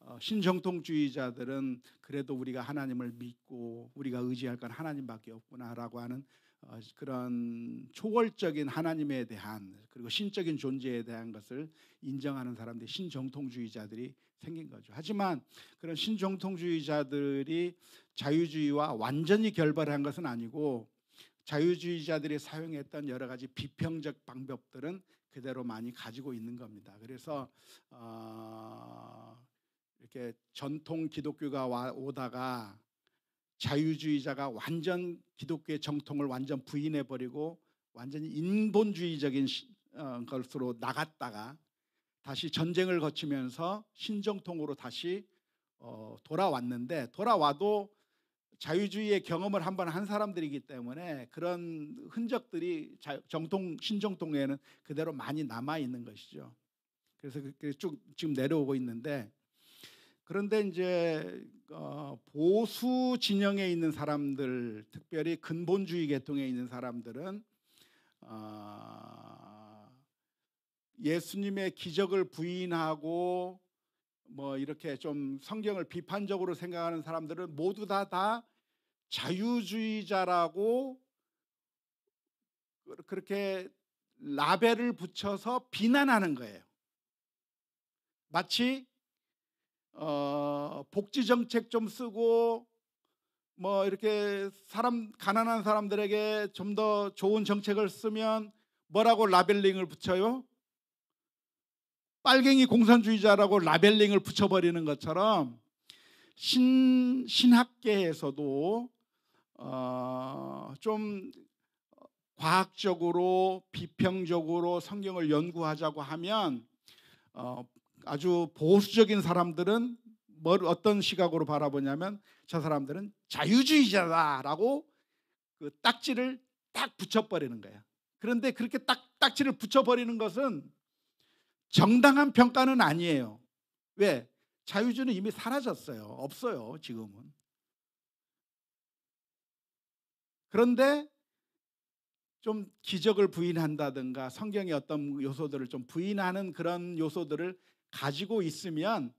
어, 신정통주의자들은 그래도 우리가 하나님을 믿고 우리가 의지할 건 하나님밖에 없구나라고 하는 어, 그런 초월적인 하나님에 대한 그리고 신적인 존재에 대한 것을 인정하는 사람들이 신정통주의자들이 생긴 거죠. 하지만 그런 신정통주의자들이 자유주의와 완전히 결별한 것은 아니고 자유주의자들이 사용했던 여러 가지 비평적 방법들은 그대로 많이 가지고 있는 겁니다. 그래서 어, 이렇게 전통 기독교가 와, 오다가 자유주의자가 완전 기독교의 정통을 완전 부인해 버리고 완전히 인본주의적인 것으로 어, 나갔다가 다시 전쟁을 거치면서 신정통으로 다시 어, 돌아왔는데 돌아와도 자유주의의 경험을 한번 한 사람들이기 때문에 그런 흔적들이 자, 정통 신정통에는 그대로 많이 남아 있는 것이죠. 그래서 쭉 지금 내려오고 있는데 그런데 이제 어, 보수 진영에 있는 사람들, 특별히 근본주의 계통에 있는 사람들은 어, 예수님의 기적을 부인하고 뭐 이렇게 좀 성경을 비판적으로 생각하는 사람들은 모두 다 다 자유주의자라고 그, 그렇게 라벨을 붙여서 비난하는 거예요. 마치 어, 복지 정책 좀 쓰고 뭐 이렇게 사람 가난한 사람들에게 좀 더 좋은 정책을 쓰면 뭐라고 라벨링을 붙여요? 빨갱이 공산주의자라고 라벨링을 붙여버리는 것처럼 신, 신학계에서도 어, 좀 과학적으로 비평적으로 성경을 연구하자고 하면 어, 아주 보수적인 사람들은 뭘 어떤 시각으로 바라보냐면 저 사람들은 자유주의자다라고 그 딱지를 딱 붙여버리는 거예요 그런데 그렇게 딱 딱지를 붙여버리는 것은 정당한 평가는 아니에요. 왜? 자유주는 이미 사라졌어요. 없어요, 지금은. 그런데 좀 기적을 부인한다든가 성경의 어떤 요소들을 좀 부인하는 그런 요소들을 가지고 있으면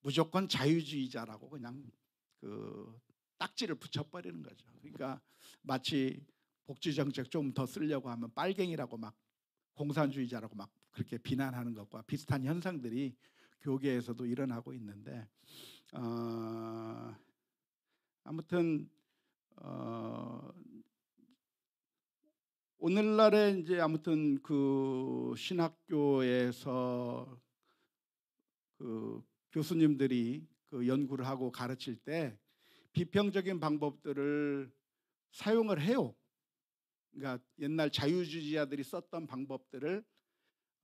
무조건 자유주의자라고 그냥 그 딱지를 붙여버리는 거죠. 그러니까 마치 복지 정책 좀 더 쓰려고 하면 빨갱이라고 막 공산주의자라고 막 그렇게 비난하는 것과 비슷한 현상들이 교계에서도 일어나고 있는데 어, 아무튼 어, 오늘날에 이제 아무튼 그 신학교에서 그 교수님들이 그 연구를 하고 가르칠 때 비평적인 방법들을 사용을 해요. 그러니까 옛날 자유주의자들이 썼던 방법들을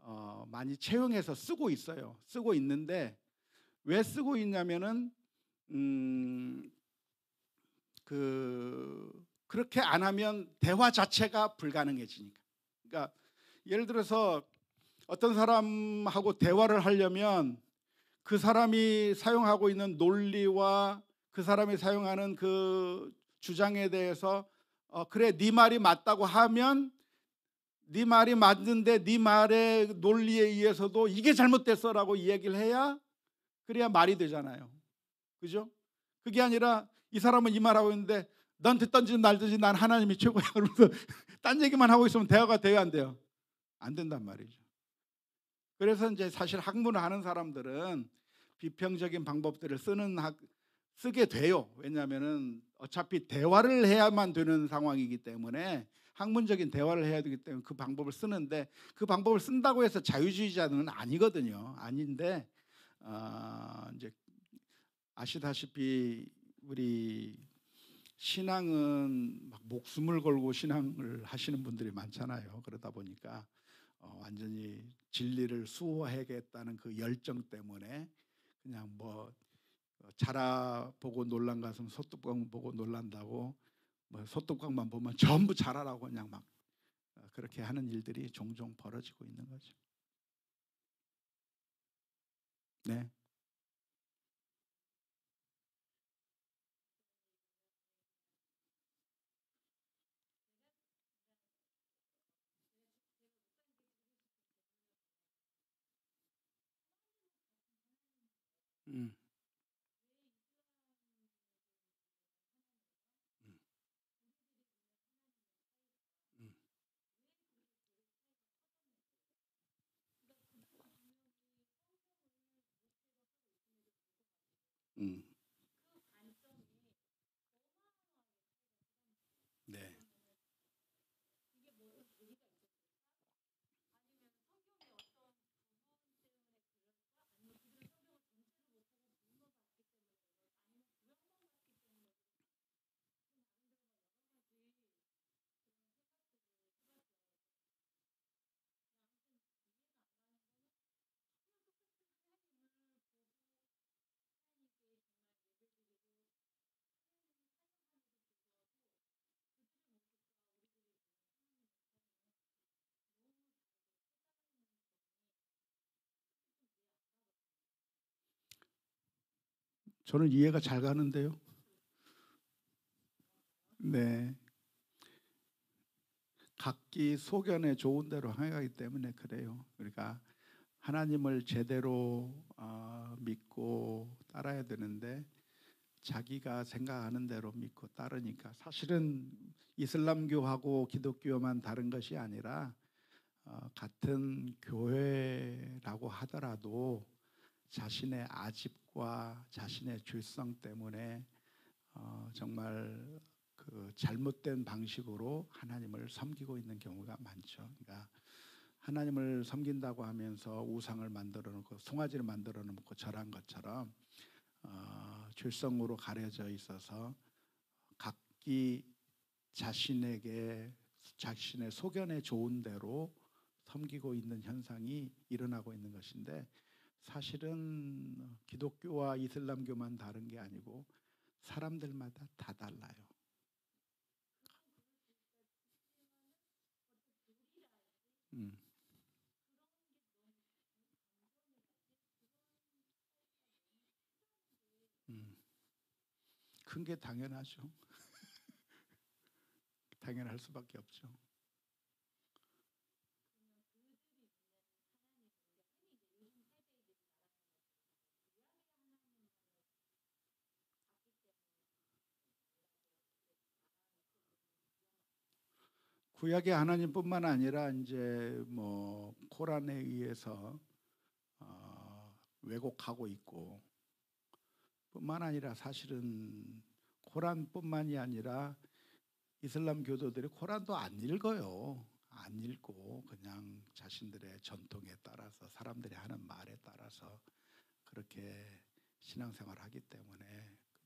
어, 많이 채용해서 쓰고 있어요. 쓰고 있는데 왜 쓰고 있냐면은 음, 그 그렇게 안 하면 대화 자체가 불가능해지니까. 그러니까 예를 들어서 어떤 사람하고 대화를 하려면 그 사람이 사용하고 있는 논리와 그 사람이 사용하는 그 주장에 대해서 어, 그래 네 말이 맞다고 하면 네 말이 맞는데 네 말의 논리에 의해서도 이게 잘못됐어라고 이야기를 해야 그래야 말이 되잖아요. 그죠? 그게 아니라 이 사람은 이 말하고 있는데 넌한테던지 날든지 난 하나님이 최고야. 그러면서 딴 얘기만 하고 있으면 대화가 돼야 안 돼요. 안 된단 말이죠. 그래서 이제 사실 학문을 하는 사람들은 비평적인 방법들을 쓰는 학, 쓰게 돼요. 왜냐하면은 어차피 대화를 해야만 되는 상황이기 때문에 학문적인 대화를 해야 되기 때문에 그 방법을 쓰는데 그 방법을 쓴다고 해서 자유주의자는 아니거든요. 아닌데 어, 이제 아시다시피 우리 신앙은 막 목숨을 걸고 신앙을 하시는 분들이 많잖아요. 그러다 보니까 어, 완전히 진리를 수호하겠다는 그 열정 때문에 그냥 뭐 어, 자라보고 놀란 가슴 소뚜껑 보고 놀란다고 뭐소떡껑만 보면 전부 잘하라고 그냥 막 어, 그렇게 하는 일들이 종종 벌어지고 있는 거죠. 네. 음. 저는 이해가 잘 가는데요. 네. 각기 소견에 좋은 대로 행하기 때문에 그래요. 우리가 그러니까 하나님을 제대로 어, 믿고 따라야 되는데 자기가 생각하는 대로 믿고 따르니까 사실은 이슬람교하고 기독교만 다른 것이 아니라 어, 같은 교회라고 하더라도 자신의 아집 과 자신의 죄성 때문에 어, 정말 그 잘못된 방식으로 하나님을 섬기고 있는 경우가 많죠. 그러니까 하나님을 섬긴다고 하면서 우상을 만들어 놓고 송아지를 만들어 놓고 절한 것처럼 어, 죄성으로 가려져 있어서 각기 자신에게 자신의 소견에 좋은 대로 섬기고 있는 현상이 일어나고 있는 것인데 사실은 기독교와 이슬람교만 다른 게 아니고 사람들마다 다 달라요. 음. 음. 큰게 당연하죠. 당연할 수밖에 없죠. 구약의 하나님뿐만 아니라 이제 뭐 코란에 의해서 어, 왜곡하고 있고 뿐만 아니라 사실은 코란뿐만이 아니라 이슬람 교도들이 코란도 안 읽어요. 안 읽고 그냥 자신들의 전통에 따라서 사람들이 하는 말에 따라서 그렇게 신앙생활 하기 때문에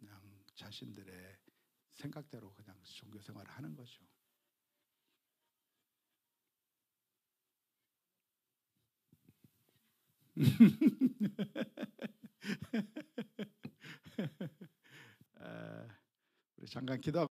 그냥 자신들의 생각대로 그냥 종교생활을 하는 거죠. 아, 우리 잠깐 기도하고.